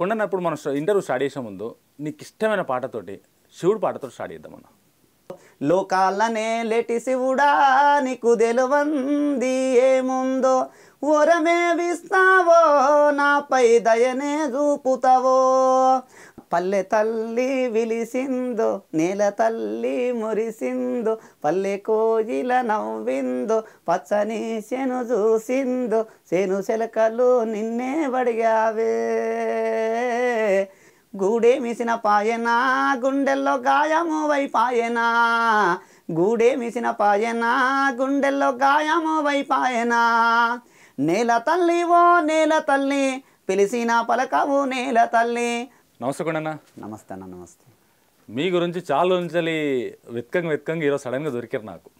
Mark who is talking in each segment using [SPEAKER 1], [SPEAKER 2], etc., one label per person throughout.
[SPEAKER 1] కొండనప్పుడు మనం interview start చేసే ముందు నీకు ఇష్టమైన పాటతోటి శివుడు పాటతో స్టార్ట్ చేద్దాం మనం
[SPEAKER 2] లోకాలనే లేటి శివుడా నీకు తెలువంది ఏముందో ఓరమే విస్తావో నాపై దయనే చూపుతావో పల్లె తల్లి విలిసిందో నేల తల్లి మురిసిందో పల్లె కోయిల నవ్విందో పచ్చని శను చూసిందో శను శలకలు నిన్నే వడిగావే గూడే మిసిన పాయనా గుండెల్లో గాయము వై గూడే మిసిన పాయనా గుండెల్లో గాయము వై నేల తల్లి ఓ నేల తల్లి పిలిసిన పలకవు నేల తల్లి
[SPEAKER 1] నమస్తే నమస్తే అన్న నమస్తే మీ గురించి చాలా రోజులు వెతకంగా వెతకంగా ఈరోజు సడన్గా దొరికారు నాకు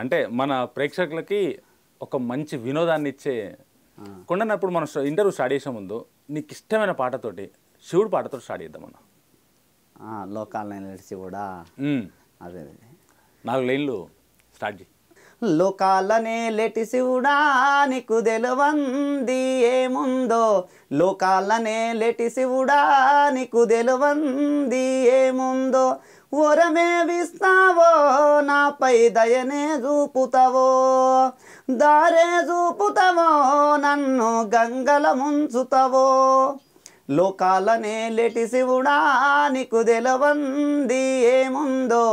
[SPEAKER 1] అంటే మన ప్రేక్షకులకి ఒక మంచి వినోదాన్ని ఇచ్చే కొండన్న ఇప్పుడు మనం ఇంటర్వ్యూ స్టార్ట్ చేసే ముందు నీకు ఇష్టమైన పాటతోటి శివుడు పాటతో స్టార్ట్ చేద్దాం
[SPEAKER 2] మనం లోకాలను కూడా
[SPEAKER 1] అదే నాలుగు లైన్లు స్టార్ట్ చేయి
[SPEAKER 2] లోకాలనే లెటి శివుడా నీకు తెలవంది ఏముందో లోకాలనే లెటి శివుడా నీకు తెలవంది ఏముందో విస్తావో నాపై దయనే చూపుతావో దారే చూపుతావో నన్ను గంగల ముంచుతావో లోకాలనే లేటి శివుడా నీకు తెలవంది ఏముందో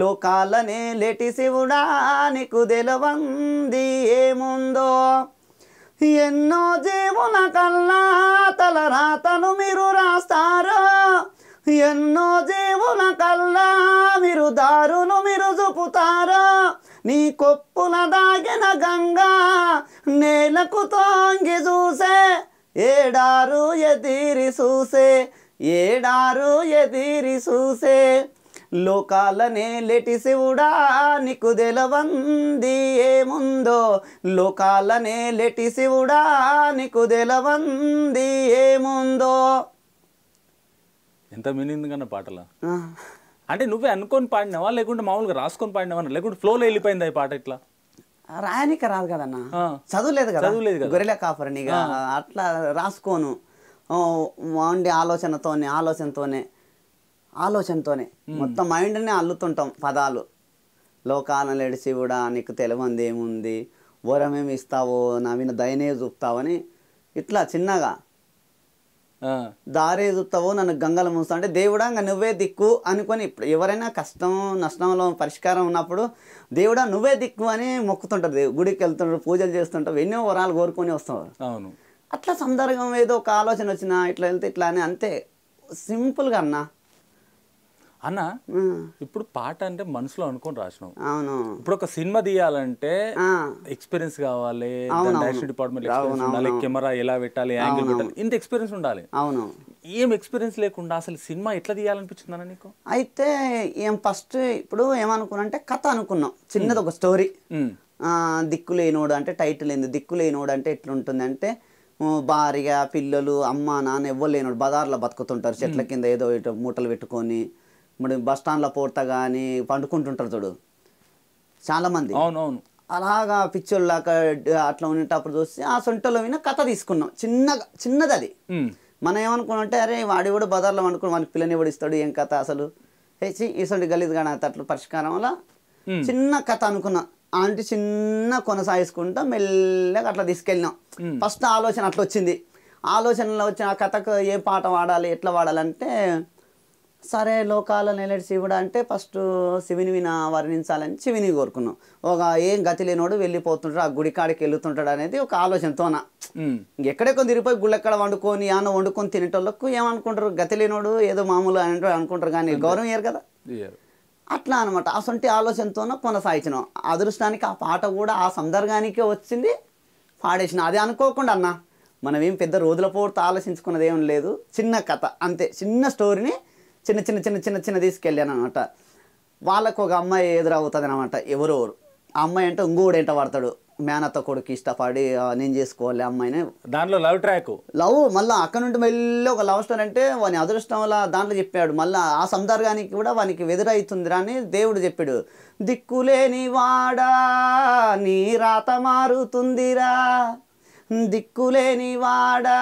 [SPEAKER 2] లోకాలనే లేటి శివుడా నీకు తెలవంది ఏముందో ఎన్నో జీవుల కల్లా తల రాతను మీరు రాస్తారో ఎన్నో జీవుల కల్లా మీరు దారులు మీరు చూపుతారో నీ కొప్పుల దాగిన గంగా నేలకు తొంగి చూసే ఏడారు ఎదిరి చూసే ఏడారు ఎదిరి చూసే లోకాలనే లేటి శివుడా నీకు తెలవంది ఏముందో లోకాలనే లేటి శివుడా నీకు తెలవంది ఏముందో
[SPEAKER 1] ఎంత మినింది కన్నా పాటల అంటే నువ్వే అనుకొని పాడినావా లేకుంటే మామూలుగా రాసుకొని పాడినావా లేకుంటే ఫ్లోలో వెళ్ళిపోయింది ఈ పాట ఇట్లా
[SPEAKER 2] రాయనిక రాదు కదన్న చదువులేదు కదా గొర్రెల కాపరిని అట్లా రాసుకోను ఉండే ఆలోచనతోనే ఆలోచనతోనే ఆలోచనతోనే మొత్తం మైండ్ని అల్లుతుంటాం పదాలు లోకాలను లేడిసి కూడా నీకు తెలివంది ఏముంది వరమేమి ఇస్తావో నా విన దయనే చూపుతావని ఇట్లా చిన్నగా దారేదుతావో నన్ను గంగల మూస్తా అంటే దేవుడా ఇంకా నువ్వే దిక్కు అనుకొని ఇప్పుడు ఎవరైనా కష్టం నష్టంలో పరిష్కారం ఉన్నప్పుడు దేవుడా నువ్వే దిక్కు అని మొక్కుతుంటారు దేవు గుడికి వెళ్తుంటారు పూజలు చేస్తుంటారు ఎన్నో వరాలు కోరుకొని వస్తావు అవును అట్లా సందర్భం ఏదో ఒక ఆలోచన వచ్చినా ఇట్లా వెళ్తే ఇట్లా అని అంతే సింపుల్గా అన్నా అన్న
[SPEAKER 1] ఇప్పుడు పాట అంటే మనసులో అనుకొని రాసిన అవును ఇప్పుడు ఒక సినిమా తీయాలంటే ఎక్స్పీరియన్స్ కావాలి డైరెక్షన్ డిపార్ట్మెంట్ ఉండాలి కెమెరా ఎలా పెట్టాలి యాంగిల్ పెట్టాలి ఇంత ఎక్స్పీరియన్స్ ఉండాలి అవును ఏం ఎక్స్పీరియన్స్ లేకుండా అసలు సినిమా ఎట్లా తీయాలనిపించిందన్న నీకు
[SPEAKER 2] అయితే ఏం ఫస్ట్ ఇప్పుడు ఏమనుకున్నా అంటే కథ అనుకున్నాం చిన్నది ఒక స్టోరీ దిక్కు లేనోడు అంటే టైటిల్ ఏంది దిక్కు లేనోడు అంటే ఎట్లుంటుంది అంటే భార్య పిల్లలు అమ్మ నాన్న ఎవ్వరు లేనోడు బజార్లో బతుకుతుంటారు చెట్ల కింద ఏదో మూటలు పెట్టుకొని మరి బస్ స్టాండ్ల పూర్త కానీ పండుకుంటుంటారు చూడు చాలామంది అవునవును అలాగా పిచ్చోళ్ళలాగా అట్లా ఉండేటప్పుడు చూసి ఆ సొంటలో విన కథ తీసుకున్నాం చిన్నగా చిన్నది అది మనం అంటే అరే వాడి కూడా బజార్లో అనుకున్నాం వాడి పిల్లని ఎవడు ఇస్తాడు ఏం కథ అసలు హెచ్చి ఈసొంటి గలీజ్ కానీ అట్లా పరిష్కారం వల్ల చిన్న కథ అనుకున్నాం అంటే చిన్న కొనసాగిస్తుంటా మెల్లగా అట్లా తీసుకెళ్ళినాం ఫస్ట్ ఆలోచన అట్లా వచ్చింది ఆలోచనలో వచ్చిన ఆ కథకు ఏ పాట వాడాలి ఎట్లా వాడాలంటే సరే లోకాల నెలడి శివుడు అంటే ఫస్ట్ శివుని విన వర్ణించాలని శివుని కోరుకున్నాం ఒక ఏం గతి లేనోడు వెళ్ళిపోతుంటాడు ఆ గుడి కాడికి వెళ్తుంటాడు అనేది ఒక ఆలోచనతోన ఎక్కడెక్కడ తిరిగిపోయి గుళ్ళెక్కడ వండుకొని ఆన వండుకొని తినేటోళ్ళకు ఏమనుకుంటారు గతి లేనోడు ఏదో మామూలు అని అనుకుంటారు కానీ గౌరవం ఏరు కదా అట్లా అనమాట అసొంటి ఆలోచనతోనో కొనసాగించినాం అదృష్టానికి ఆ పాట కూడా ఆ సందర్భానికే వచ్చింది పాడేసిన అది అనుకోకుండా అన్న మనం ఏం పెద్ద రోజుల పూర్తి ఆలోచించుకున్నది ఏం లేదు చిన్న కథ అంతే చిన్న స్టోరీని చిన్న చిన్న చిన్న చిన్న చిన్న తీసుకెళ్ళాను అనమాట వాళ్ళకు ఒక అమ్మాయి ఎదురవుతుంది అనమాట ఎవరెవరు ఆ అమ్మాయి అంటే ఇంకోడు ఎంట పడతాడు మేనత్త కొడుకు ఇష్టపడి నేను చేసుకోవాలి అమ్మాయిని దాంట్లో లవ్ ట్రాక్ లవ్ మళ్ళీ అక్కడ నుండి మళ్ళీ ఒక లవ్ స్టోరీ అంటే వాని అదృష్టంలా దాంట్లో చెప్పాడు మళ్ళీ ఆ సందర్భానికి కూడా వానికి వెదురైతుందిరా అని దేవుడు చెప్పాడు దిక్కులేని వాడా నీ రాత మారుతుందిరా దిక్కులేని వాడా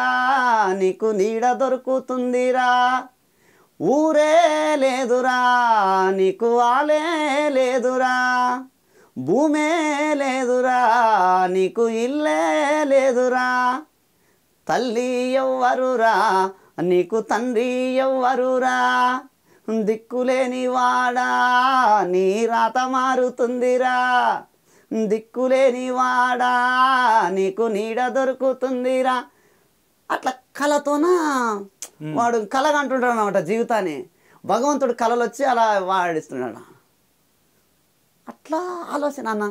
[SPEAKER 2] నీకు నీడ దొరుకుతుందిరా ఊరే లేదురా నీకు ఆలే లేదురా భూమే లేదురా నీకు ఇల్లే లేదురా తల్లి ఎవ్వరురా నీకు తండ్రి ఎవ్వరురా దిక్కులేని వాడా నీ రాత మారుతుందిరా దిక్కులేని వాడా నీకు నీడ దొరుకుతుందిరా అట్లా కలతోనా వాడు కళగా అంటుంటాడు అనమాట జీవితాన్ని భగవంతుడు కళలు వచ్చి అలా వాడిస్తున్నాడు అట్లా ఆలోచన అన్న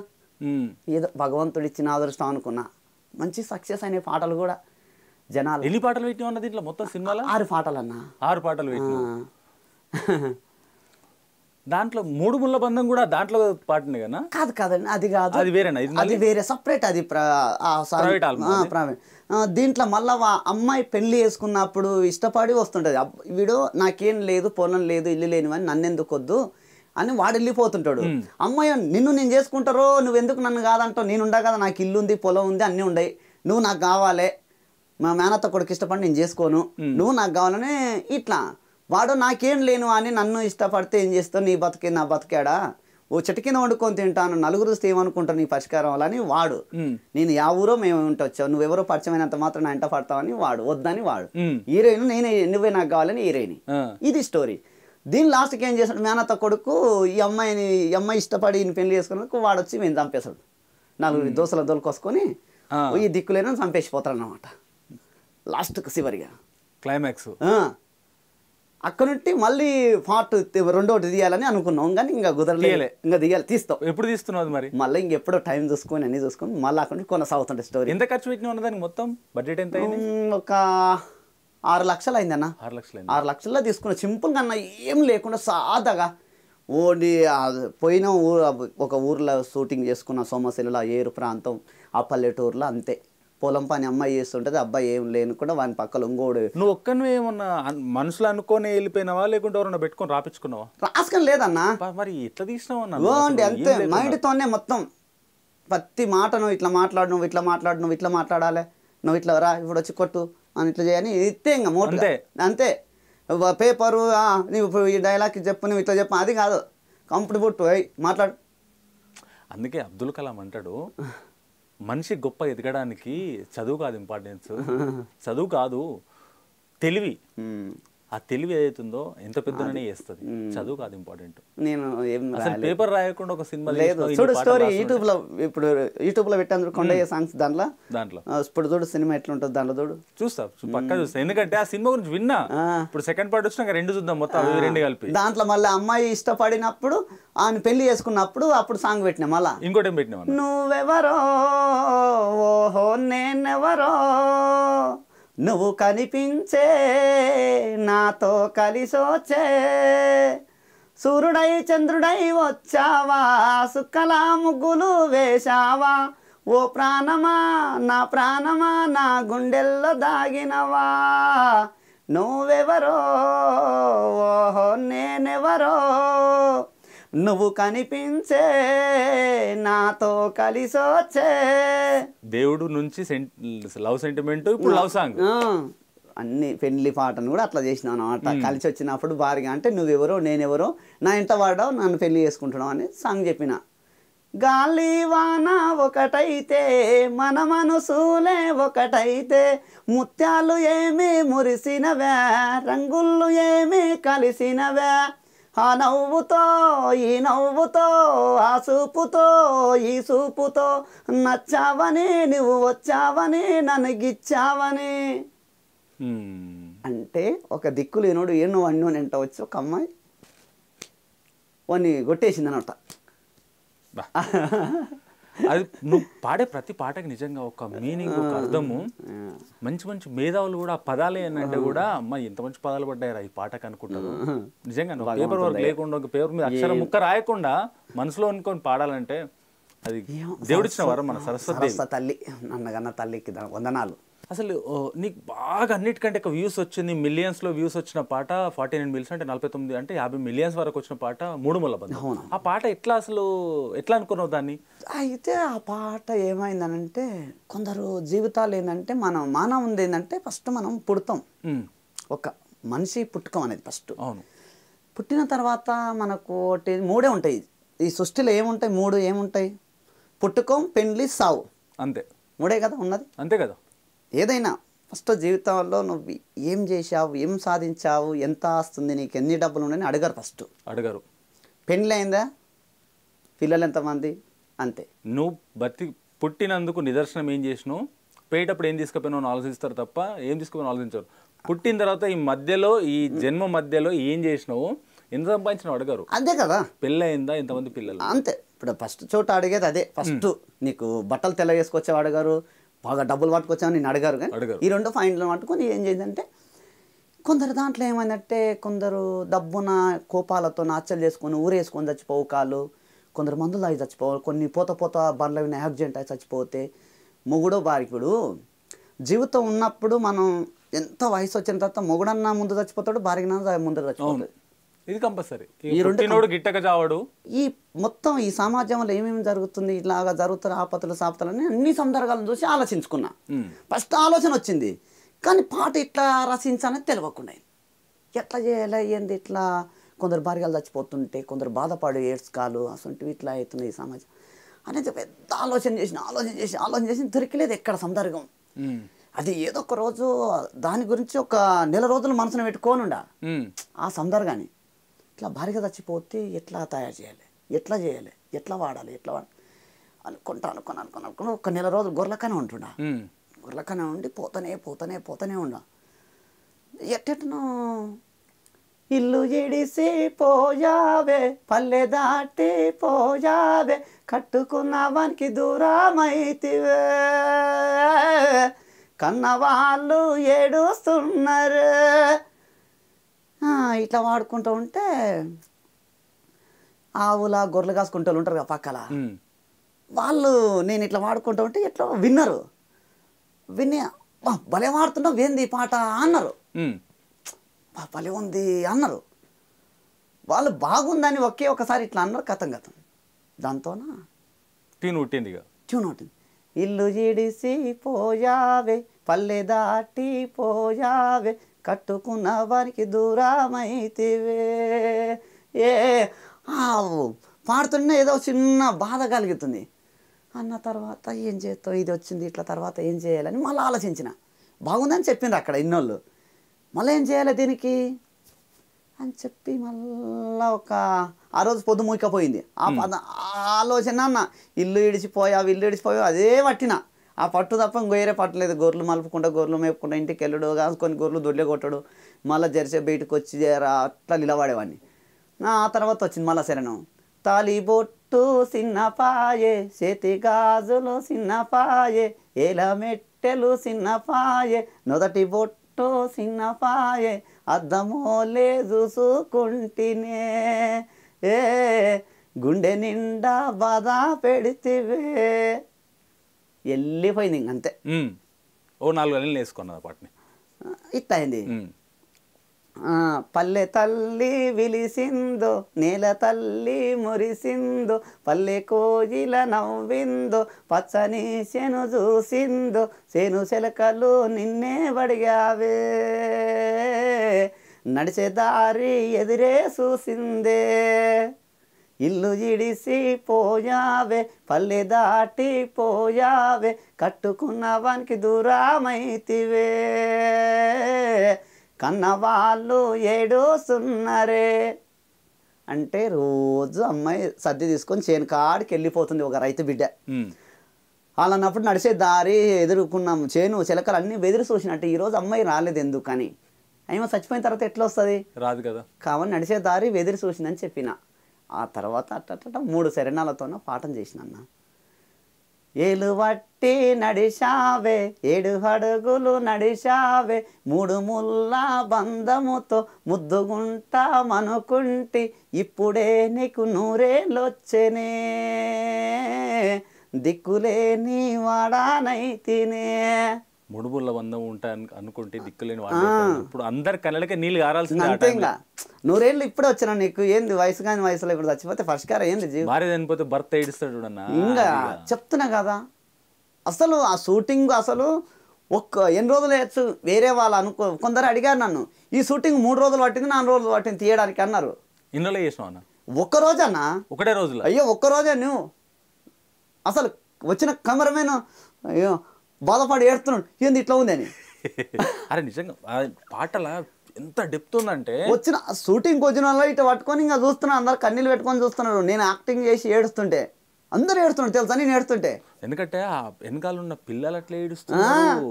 [SPEAKER 2] ఏదో భగవంతుడు ఇచ్చిన అదృష్టం అనుకున్నా మంచి సక్సెస్ అయిన పాటలు కూడా జనాలు ఎన్ని పాటలు పెట్టినది ఇట్లా మొత్తం సినిమాలో ఆరు పాటలు అన్న ఆరు పాటలు దాంట్లో మూడు ముళ్ళ బంధం కూడా దాంట్లో పాటు కదా కాదు కాదండి అది కాదు అది వేరేనా అది వేరే సపరేట్ అది ప్రైవేట్ దీంట్లో మళ్ళీ అమ్మాయి పెళ్లి చేసుకున్నప్పుడు ఇష్టపడి వస్తుంటుంది వీడు నాకేం లేదు పొలం లేదు ఇల్లు లేనివని ఎందుకు వద్దు అని వాడు వెళ్ళిపోతుంటాడు అమ్మాయి నిన్ను నేను చేసుకుంటారో నువ్వెందుకు నన్ను కాదంటావు నేను కదా నాకు ఇల్లు ఉంది పొలం ఉంది అన్నీ ఉండయి నువ్వు నాకు కావాలి మా మేనత్త కొడుకు ఇష్టపడి నేను చేసుకోను నువ్వు నాకు కావాలని ఇట్లా వాడు నాకేం లేను అని నన్ను ఇష్టపడితే ఏం చేస్తావు నీ బతికే నా బతికాడా ఓ చిటికిన వండుకొని తింటాను నలుగురు ఏమనుకుంటారు నీ పరిష్కారం అలా అని వాడు నేను యా ఊరో మేము నువ్వు ఎవరో పరిచయమైనంత మాత్రం నా ఇంట పడతావని వాడు వద్దని వాడు హీరోయిన్ నేను నువ్వే నాకు కావాలని హీరోయిన్ ఇది స్టోరీ దీని లాస్ట్కి ఏం చేశాడు మేనత్త కొడుకు ఈ అమ్మాయిని ఈ అమ్మాయి ఇష్టపడి ఈయన పెళ్లి చేసుకున్నందుకు వాడు వచ్చి మేము చంపేశాడు నలుగురు దోశల దొలకొసుకొని ఈ దిక్కులేనని చంపేసిపోతాడు అనమాట లాస్ట్కి సివర్గా క్లైమాక్స్ అక్కడ నుండి మళ్ళీ పార్ట్ రెండోటి తీయాలని అనుకున్నాం కానీ ఇంకా కుదరలేదు ఇంకా తీయాలి తీస్తాం ఎప్పుడు తీస్తున్నావు మరి మళ్ళీ ఇంకెప్పుడో టైం చూసుకొని అన్ని చూసుకొని మళ్ళీ అక్కడ నుండి కొనసాగుతుంటే స్టోరీ ఎంత ఖర్చు పెట్టిన దానికి మొత్తం బడ్జెట్ ఎంత ఒక ఆరు లక్షలు అయిందన్న ఆరు లక్షలు ఆరు లక్షల్లో తీసుకున్న సింపుల్గా అన్న ఏం లేకుండా సాదాగా ఓడి పోయిన ఊరు ఒక ఊర్లో షూటింగ్ చేసుకున్న సోమశిలలో ఏరు ప్రాంతం ఆ పల్లెటూరులో అంతే పొలం పని అమ్మాయి చేస్తుంటది అబ్బాయి ఏం లేని కూడా వాని పక్కన ఇంకోడు నువ్వు ఒక్కనే
[SPEAKER 1] ఏమన్నా మనుషులు అనుకోని వెళ్ళిపోయినావా లేకుంటే ఎవరన్నా పెట్టుకొని
[SPEAKER 2] రాపించుకున్నావా రాసుకొని లేదన్నా
[SPEAKER 1] మరి ఇట్లా తీసినావు అండి అంతే
[SPEAKER 2] తోనే మొత్తం ప్రతి మాట నువ్వు ఇట్లా మాట్లాడు నువ్వు ఇట్లా మాట్లాడు నువ్వు ఇట్లా మాట్లాడాలి నువ్వు ఇట్లా రా ఇప్పుడు వచ్చి కొట్టు అని ఇట్లా చేయని ఇస్తే ఇంకా మోటే అంతే పేపరు నువ్వు ఈ డైలాగ్ చెప్పు నువ్వు ఇట్లా చెప్పు అది కాదు అయ్యి మాట్లాడు
[SPEAKER 1] అందుకే అబ్దుల్ కలాం అంటాడు మనిషి గొప్ప ఎదగడానికి చదువు కాదు ఇంపార్టెన్స్ చదువు కాదు
[SPEAKER 2] తెలివి ఆ తెలివి ఏదైతుందో ఎంత పెద్ద చేస్తుంది చదువు కాదు ఇంపార్టెంట్ నేను ఏం పేపర్ రాయకుండా ఒక సినిమా లేదు చూడు స్టోరీ యూట్యూబ్ లో ఇప్పుడు యూట్యూబ్ లో పెట్టాను కొండయ్య సాంగ్స్ దాంట్లో దాంట్లో ఇప్పుడు చూడు సినిమా ఎట్లా ఉంటుంది దాంట్లో చూడు చూస్తావు పక్క చూస్తా
[SPEAKER 1] ఎందుకంటే ఆ సినిమా గురించి విన్నా ఇప్పుడు సెకండ్ పార్ట్ వచ్చినాక రెండు చూద్దాం మొత్తం రెండు కలిపి దాంట్లో
[SPEAKER 2] మళ్ళీ అమ్మాయి ఇష్టపడినప్పుడు ఆమె పెళ్లి చేసుకున్నప్పుడు అప్పుడు సాంగ్ పెట్టినా మళ్ళా ఇంకోటి పెట్టినా నువ్వెవరో ఓహో నేనెవరో నువ్వు కనిపించే నాతో కలిసొచ్చే సూర్యుడై చంద్రుడై వచ్చావా సుఖల ముగ్గులు వేశావా ఓ ప్రాణమా నా ప్రాణమా నా గుండెల్లో దాగినవా నువ్వెవరో ఓహో నేనెవరో నువ్వు కనిపించే నాతో కలిసొచ్చే
[SPEAKER 1] దేవుడు నుంచి లవ్ సెంటిమెంట్ ఇప్పుడు లవ్ సాంగ్
[SPEAKER 2] అన్ని పెండ్లి పాటను కూడా అట్లా చేసినావు అనమాట కలిసి వచ్చినప్పుడు భారీగా అంటే నువ్వెవరో నేనెవరో నా ఇంట వాడావు నన్ను పెళ్లి చేసుకుంటున్నావు అని సాంగ్ చెప్పిన గాలి వాన ఒకటైతే మన మనసులే ఒకటైతే ముత్యాలు ఏమి మురిసినవే రంగుళ్ళు ఏమి కలిసినవే ఆ నవ్వుతో ఈ నవ్వుతో ఆ చూపుతో ఈ చూపుతో నచ్చావని నువ్వు వచ్చావని నన్ను గిచ్చావని అంటే ఒక దిక్కు లేనోడు ఏను నువ్వు అన్ను ఎంట వచ్చి ఒక అమ్మాయి వాడిని కొట్టేసింది అనమాట
[SPEAKER 1] అది నువ్వు పాడే ప్రతి పాటకి నిజంగా ఒక మీనింగ్ ఒక అర్థము మంచి మంచి మేధావులు కూడా పదాలే అంటే కూడా అమ్మాయి ఇంత మంచి పదాలు పడ్డాయారా ఈ పాటకు అనుకుంటారు నిజంగా నువ్వు పేపర్ వర్క్ లేకుండా ఒక పేపర్ మీద అక్షరం ముక్క రాయకుండా మనసులో అనుకొని పాడాలంటే అది దేవుడిచ్చిన వరం మన సరస్వతి
[SPEAKER 2] తల్లి నన్నగన్న తల్లికి వందనాలు
[SPEAKER 1] అసలు నీకు బాగా అన్నిటికంటే ఒక వ్యూస్ వచ్చింది మిలియన్స్లో వ్యూస్ వచ్చిన పాట ఫార్టీ నైన్ మిలియన్స్ అంటే నలభై తొమ్మిది అంటే యాభై మిలియన్స్ వరకు వచ్చిన పాట మూడు మూల బంధం ఆ పాట ఎట్లా అసలు ఎట్లా అనుకున్నావు దాన్ని
[SPEAKER 2] అయితే ఆ పాట ఏమైందనంటే కొందరు జీవితాలు ఏంటంటే మనం మానవుంది ఏంటంటే ఫస్ట్ మనం పుడతాం ఒక మనిషి పుట్టుకం అనేది ఫస్ట్ అవును పుట్టిన తర్వాత మనకు ఒకటి మూడే ఉంటాయి ఈ సృష్టిలో ఏముంటాయి మూడు ఏముంటాయి పుట్టుకం పెండ్లి సావు అంతే మూడే కదా ఉన్నది అంతే కదా ఏదైనా ఫస్ట్ జీవితంలో నువ్వు ఏం చేశావు ఏం సాధించావు ఎంత వస్తుంది నీకు ఎన్ని డబ్బులు ఉన్నాయని అడగరు ఫస్ట్ అడగరు పెళ్ళి అయిందా పిల్లలు ఎంతమంది అంతే
[SPEAKER 1] నువ్వు బతి పుట్టినందుకు నిదర్శనం ఏం చేసినావు పోయేటప్పుడు ఏం తీసుకుపోయినా ఆలోచిస్తారు తప్ప ఏం తీసుకుపోయినా ఆలోచించరు పుట్టిన తర్వాత ఈ మధ్యలో ఈ జన్మ మధ్యలో ఏం చేసినావు ఎంత సంపాదించినావు అడగరు అంతే కదా
[SPEAKER 2] పెళ్ళి అయిందా ఎంతమంది పిల్లలు అంతే ఇప్పుడు ఫస్ట్ చోట అడిగేది అదే ఫస్ట్ నీకు బట్టలు తెల్ల వేసుకొచ్చావు అడగారు బాగా డబ్బులు పట్టుకొచ్చామని నేను అడిగారు కానీ ఈ రెండు ఫైన్లు పట్టుకొని ఏం చేయదంటే కొందరు దాంట్లో ఏమైందంటే కొందరు డబ్బున కోపాలతో నాచలు చేసుకొని ఊరేసుకొని చచ్చిపోవు కాలు కొందరు మందులు అవి చచ్చిపోవాలి కొన్ని పోత పోత బండ్ల మీద యాక్సిడెంట్ అయి చచ్చిపోతే మొగుడో భార్యకుడు జీవితం ఉన్నప్పుడు మనం ఎంత వయసు వచ్చిన తర్వాత మొగుడన్నా ముందు చచ్చిపోతాడు భార్యనా ముందు చచ్చిపోతాడు
[SPEAKER 1] ఇది కంపల్సరీ ఈ రెండు గిట్టక చావడు
[SPEAKER 2] ఈ మొత్తం ఈ సమాజంలో ఏమేమి జరుగుతుంది ఇలాగా జరుగుతున్న ఆపదలు సాపతలని అన్ని సందర్భాలను చూసి ఆలోచించుకున్నా ఫస్ట్ ఆలోచన వచ్చింది కానీ పాట ఇట్లా రచించాలని తెలియకుండా ఎట్లా చేయాలి ఏంది ఇట్లా కొందరు భార్యలు చచ్చిపోతుంటే కొందరు బాధపడు కాలు అసలు ఇట్లా అవుతుంది ఈ సమాజం అనేది పెద్ద ఆలోచన చేసిన ఆలోచన చేసి ఆలోచన చేసి దొరికిలేదు ఎక్కడ సందర్భం అది ఏదో ఒక రోజు దాని గురించి ఒక నెల రోజులు మనసును పెట్టుకోనుండా ఆ సందర్భాన్ని ఇట్లా భారీగా చచ్చిపోతే ఎట్లా తయారు చేయాలి ఎట్లా చేయాలి ఎట్లా వాడాలి ఎట్లా వాడాలి అనుకుంటా అనుకున్నా అనుకున్నా అనుకున్నా ఒక నెల రోజులు గొర్రెలకనే ఉంటుండా గొర్రెలకనే ఉండి పోతనే పోతనే పోతనే ఉన్నా ఎట్టెట్నో ఇల్లు ఎడిసి పోయావే పల్లె దాటి పోయావే కట్టుకున్న వానికి దూరమైతివే కన్నవాళ్ళు ఏడుస్తున్నారు ఇట్లా వాడుకుంటూ ఉంటే ఆవులా గొర్రెలు కాసుకుంటూ ఉంటారు కదా పక్కల వాళ్ళు నేను ఇట్లా వాడుకుంటూ ఉంటే ఇట్లా విన్నారు విని భలే వాడుతున్నావు ఏంది పాట అన్నారు భలే ఉంది అన్నారు వాళ్ళు బాగుందని ఒకే ఒకసారి ఇట్లా అన్నారు కథం కథం దాంతోనా ట్యూన్ ఉట్టింది ట్యూన్ ఉట్టింది ఇల్లు జిడిసి పోయావే పల్లె దాటి పోయావే కట్టుకున్న వారికి దూరమైతివే ఏ పాడుతున్న ఏదో చిన్న బాధ కలుగుతుంది అన్న తర్వాత ఏం చేస్తావు ఇది వచ్చింది ఇట్లా తర్వాత ఏం చేయాలని మళ్ళీ ఆలోచించిన బాగుందని చెప్పింది అక్కడ ఇన్నోళ్ళు మళ్ళీ ఏం చేయాలి దీనికి అని చెప్పి మళ్ళా ఒక ఆ రోజు పొద్దు మూకపోయింది ఆ ఆలోచన అన్న ఇల్లు ఇడిచిపోయావు ఇల్లు ఇడిచిపోయావు అదే పట్టిన ఆ పట్టు తప్ప వేరే పట్టలేదు గొర్రెలు మలుపుకుంటా గొర్రెలు మేపుకుంటా ఇంటికి వెళ్ళడు కాసుకొని గొర్రెలు దొడ్లే కొట్టడు మళ్ళీ జెర్సీ బయటకు వచ్చి అట్లా నిలబడేవాడిని ఆ తర్వాత వచ్చింది మళ్ళా శరణం తాలిబొట్టు సిన్నపాయే చేతి గాజులు సిన్నపాయే ఎలా మెట్టెలు సిన్నపాయే నొదటి బొట్టు సిన్నపాయే లేదు చూసుకుంటేనే ఏ గుండె నిండా బాధ పెడితివే వెళ్ళిపోయింది అంతే
[SPEAKER 1] ఓ నాలుగు నెలలు వేసుకున్నా పాటని
[SPEAKER 2] ఇట్లా అయింది పల్లె తల్లి విలిసిందో నేల తల్లి మురిసిందో పల్లె కోజిల నవ్విందో పచ్చని శను చూసిందో శను శలకలు నిన్నే పడిగావే నడిచే దారి ఎదురే చూసిందే ఇల్లు ఇడిసి పోయావే పల్లె దాటి పోయావే వానికి దూరమైతివే కన్నవాళ్ళు ఏడోసున్నరే అంటే రోజు అమ్మాయి సర్ది తీసుకొని చేను కాడికి వెళ్ళిపోతుంది ఒక రైతు బిడ్డ వాళ్ళన్నప్పుడు నడిచే దారి ఎదుర్కొన్నాము చేను చిలకలు అన్నీ బెదిరి చూసినట్టు ఈరోజు అమ్మాయి రాలేదు ఎందుకని అయినా చచ్చిపోయిన తర్వాత ఎట్లా వస్తుంది రాదు కదా కావాలని నడిచే దారి వెదిరి చూసిందని చెప్పిన ఆ తర్వాత అట్టట మూడు శరణాలతోన పాఠం చేసిన అన్న ఏలువట్టి నడిశావే ఏడు అడుగులు నడిశావే మూడు ముళ్ళ బంధముతో ముద్దుగుంటామనుకుంటి ఇప్పుడే నీకు నూరేళ్ళొచ్చనే నీ వాడానైతేనే
[SPEAKER 1] ముడుబుల్ల వందం ఉంటా అనుకుంటే దిక్కులేని వాడు ఇప్పుడు అందరు కళ్ళకే నీళ్ళు కారాల్సింది అంతే ఇంకా
[SPEAKER 2] నూరేళ్ళు ఇప్పుడే వచ్చిన నీకు ఏంది వయసు కానీ వయసులో ఇప్పుడు చచ్చిపోతే పరిష్కారం ఏంది
[SPEAKER 1] భార్య చనిపోతే భర్త ఏడుస్తాడు చూడన్న ఇంకా
[SPEAKER 2] చెప్తున్నా కదా అసలు ఆ షూటింగ్ అసలు ఒక్క ఎన్ని రోజులు వేయచ్చు వేరే వాళ్ళు అనుకో కొందరు అడిగారు నన్ను ఈ షూటింగ్ మూడు రోజులు పట్టింది నాలుగు రోజులు పట్టింది తీయడానికి అన్నారు ఇన్నోలో చేసావు అన్న ఒక్క రోజన్నా ఒకటే రోజులు అయ్యో ఒక్క రోజే నువ్వు అసలు వచ్చిన కమరమైన అయ్యో బాధపడి ఏడుతున్నాడు ఏంది ఇట్లా ఉంది అని
[SPEAKER 1] అరే నిజంగా పాటల ఎంత డెప్త్ ఉందంటే వచ్చిన
[SPEAKER 2] షూటింగ్కి వచ్చిన వాళ్ళు ఇటు పట్టుకొని ఇంకా చూస్తున్నాను అందరు కన్నీళ్ళు పెట్టుకొని చూస్తున్నారు నేను యాక్టింగ్ చేసి ఏడుస్తుంటే అందరు ఏడుస్తున్నారు తెలుసా నేను ఏడుతుంటే
[SPEAKER 1] ఎందుకంటే ఆ వెనకాల ఉన్న పిల్లలు అట్లా ఏడుస్తున్నారు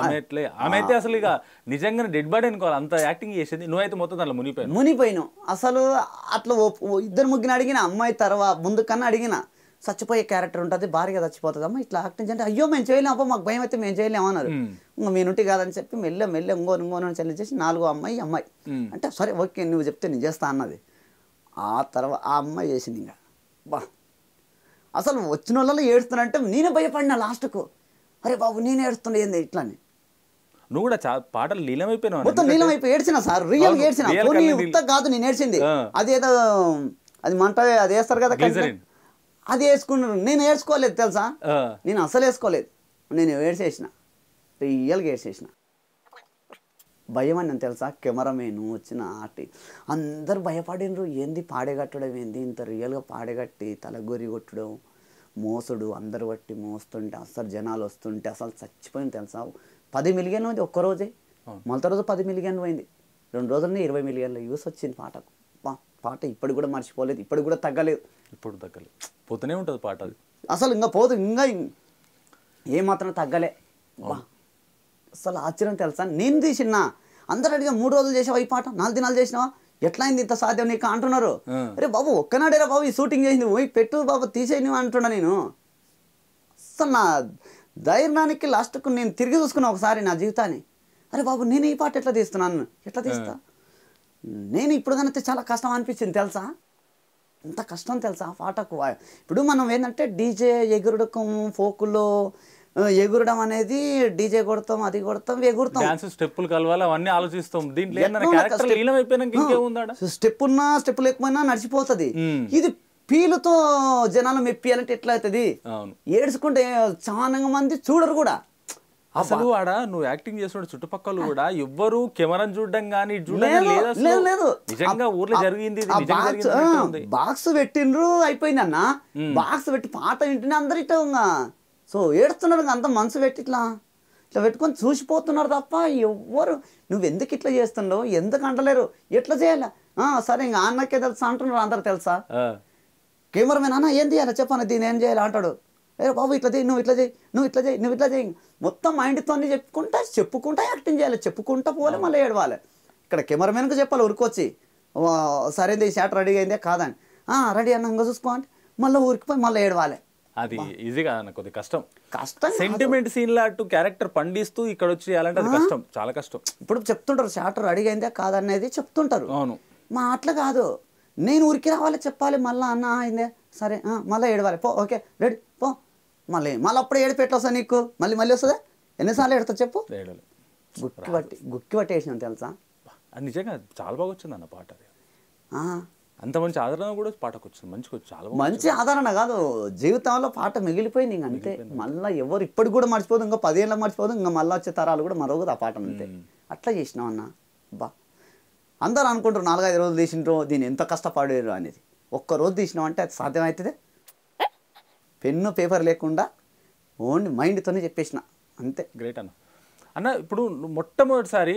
[SPEAKER 1] ఆమె ఆమె అయితే అసలు ఇక నిజంగా డెడ్ బాడీ అనుకోవాలి అంత యాక్టింగ్ చేసేది నువ్వైతే మొత్తం దాంట్లో మునిపోయాను మునిపోయినావు
[SPEAKER 2] అసలు అట్లా ఇద్దరు ముగ్గురు అడిగిన అమ్మాయి తర్వాత ముందు కన్నా అడిగినా చచ్చిపోయే క్యారెక్టర్ ఉంటుంది భార్య చచ్చిపోతుందమ్మా ఇట్లా యాక్టింగ్ అంటే అయ్యో మేము చేయలేము అబ్బా మాకు భయం అయితే మేము చేయలేము అన్నారు ఇంకా నుండి కాదని చెప్పి మెల్ల మెల్ల ఇంగో ఇంగోనని చెల్లి చేసి నాలుగో అమ్మాయి అమ్మాయి అంటే సరే ఓకే నువ్వు చెప్తే నేను చేస్తా అన్నది ఆ తర్వాత ఆ అమ్మాయి చేసింది ఇంకా బా అసలు వచ్చిన వాళ్ళలో ఏడుస్తున్నానంటే నేనే భయపడినా లాస్ట్కు అరే బాబు నేనే ఏడుస్తుండే ఏంది ఇట్లా అని
[SPEAKER 1] నువ్వు కూడా పాటలు నీలమైపోయినా మొత్తం నీలమైపోయి
[SPEAKER 2] ఏడ్చిన సార్ రియల్ ఏడ్చిన ఉత్త కాదు నేను ఏడ్చింది అదేదో అది మంట అది వేస్తారు కదా అది వేసుకున్నారు నేను వేసుకోలేదు తెలుసా నేను అసలు వేసుకోలేదు నేను వేసేసిన రియల్గా వేసేసిన భయం అని నేను తెలుసా మేను వచ్చిన ఆర్టి అందరు భయపడినరు ఏంది పాడేగట్టడం ఏంది ఇంత రియల్గా పాడేగట్టి తలగొరి కొట్టడం మోసుడు అందరు బట్టి మోస్తుంటే అసలు జనాలు వస్తుంటే అసలు చచ్చిపోయింది తెలుసా పది మిలియన్ ఉంది ఒక్కరోజే మొదటి రోజు పది మిలియన్ పోయింది రెండు రోజులనే ఇరవై మిలియన్ల యూస్ వచ్చింది పాటకు పాట ఇప్పుడు కూడా మర్చిపోలేదు ఇప్పుడు కూడా తగ్గలేదు ఇప్పుడు తగ్గలేదు పోతూనే ఉంటుంది పాట అది అసలు ఇంకా పోదు ఇంకా ఏమాత్రం తగ్గలే అసలు ఆశ్చర్యం తెలుసా నేను తీసిన అందరూ అడిగా మూడు రోజులు చేసావా ఈ పాట నాలుగు దినాలు చేసినావా ఎట్లా అయింది ఇంత సాధ్యం నీకు అంటున్నారు అరే బాబు ఒక్కనాడేరా బాబు ఈ షూటింగ్ చేసింది పోయి పెట్టు బాబు తీసేయని అంటున్నా నేను అసలు నా ధైర్యానికి లాస్ట్కు నేను తిరిగి చూసుకున్నా ఒకసారి నా జీవితాన్ని అరే బాబు నేను ఈ పాట ఎట్లా తీస్తున్నాను ఎట్లా తీస్తా నేను ఇప్పుడు కనైతే చాలా కష్టం అనిపించింది తెలుసా ఎంత కష్టం తెలుసా ఆ పాటకు ఇప్పుడు మనం ఏంటంటే డీజే ఎగురడకం ఫోకులో ఎగురడం అనేది డీజే కొడతాం అది కొడతాం ఎగురుతాం
[SPEAKER 1] స్టెప్పులు కలవాలి అవన్నీ ఆలోచిస్తాం
[SPEAKER 2] స్టెప్ ఉన్నా స్టెప్ లేకపోయినా నడిచిపోతుంది ఇది పీలుతో జనాలు మెప్పియాలంటే ఎట్లా అవుతుంది ఏడ్చుకుంటే చాలా మంది చూడరు కూడా
[SPEAKER 1] అసలు ఆడ నువ్వు యాక్టింగ్ చేసిన చుట్టుపక్కల కూడా ఎవ్వరు కెమెరాను చూడడం కానీ లేదు లేదు నిజంగా ఊర్లో జరిగింది
[SPEAKER 2] బాక్స్ పెట్టిండ్రు అయిపోయింది అన్న బాక్స్ పెట్టి పాట వింటే అందరు ఇట్లా సో ఏడుస్తున్నారు అంత మనసు పెట్టి ఇట్లా ఇట్లా పెట్టుకొని చూసిపోతున్నారు తప్ప ఎవ్వరు నువ్వు ఎందుకు ఇట్లా చేస్తున్నావు ఎందుకు అంటలేరు ఎట్లా చేయాలా సరే ఇంకా అన్నకే తెలుసా అంటున్నారు అందరు తెలుసా కెమెరామెన్ అన్న ఏం చేయాలి చెప్పాను దీని ఏం చేయాలి అంటాడు అరే బాబు ఇట్లా చేయి నువ్వు ఇట్లా చేయి నువ్వు ఇట్లా చేయి నువ్వు ఇట్లా చేయి మొత్తం మైండ్తో చెప్పుకుంటా చెప్పుకుంటా యాక్టింగ్ చేయాలి చెప్పుకుంటా పోలే మళ్ళీ ఏడవాలి ఇక్కడ కెమెరామెన్కు చెప్పాలి ఉరికొచ్చి సరేంది ఈ షాట్ రెడీ అయిందే కాదని రెడీ అన్న ఇంకా చూసుకో అంటే మళ్ళీ ఉరికిపోయి మళ్ళీ ఏడవాలి
[SPEAKER 1] అది ఈజీగా కొద్ది కష్టం కష్టం సెంటిమెంట్ సీన్ లాంటి క్యారెక్టర్ పండిస్తూ ఇక్కడ వచ్చి అలాంటి అది కష్టం చాలా కష్టం
[SPEAKER 2] ఇప్పుడు చెప్తుంటారు షాటర్ అడిగైందే కాదనేది చెప్తుంటారు అవును మా అట్లా కాదు నేను ఊరికి రావాలి చెప్పాలి మళ్ళీ అన్న అయిందే సరే మళ్ళీ ఏడవాలి పో ఓకే రెడీ మళ్ళీ మళ్ళీ అప్పుడు ఏడిపెట్లు వస్తా నీకు మళ్ళీ మళ్ళీ వస్తుందా ఎన్నిసార్లు ఏడుతా చెప్పు గుక్కి పట్టి గుక్కి వేసిన తెలుసా అది నిజంగా చాలా బాగా వచ్చింది అన్న పాట అది అంత మంచి ఆదరణ కూడా
[SPEAKER 1] పాటకు వచ్చింది మంచి చాలా మంచి
[SPEAKER 2] ఆదరణ కాదు జీవితంలో పాట మిగిలిపోయింది ఇంక అంతే మళ్ళీ ఎవరు ఇప్పటికి కూడా మర్చిపోదు ఇంకా పదేళ్ళ మర్చిపోదు ఇంకా మళ్ళీ వచ్చే తరాలు కూడా మరొకది ఆ పాట అంతే అట్లా చేసినాం అన్న బా అందరూ అనుకుంటారు నాలుగైదు రోజులు తీసినారు దీన్ని ఎంత కష్టపడేరు అనేది ఒక్క రోజు తీసినాం అంటే అది సాధ్యమవుతుందే పెన్ను పేపర్ లేకుండా ఓన్లీ మైండ్తోనే చెప్పేసిన అంతే గ్రేట్ అన్న అన్న ఇప్పుడు నువ్వు మొట్టమొదటిసారి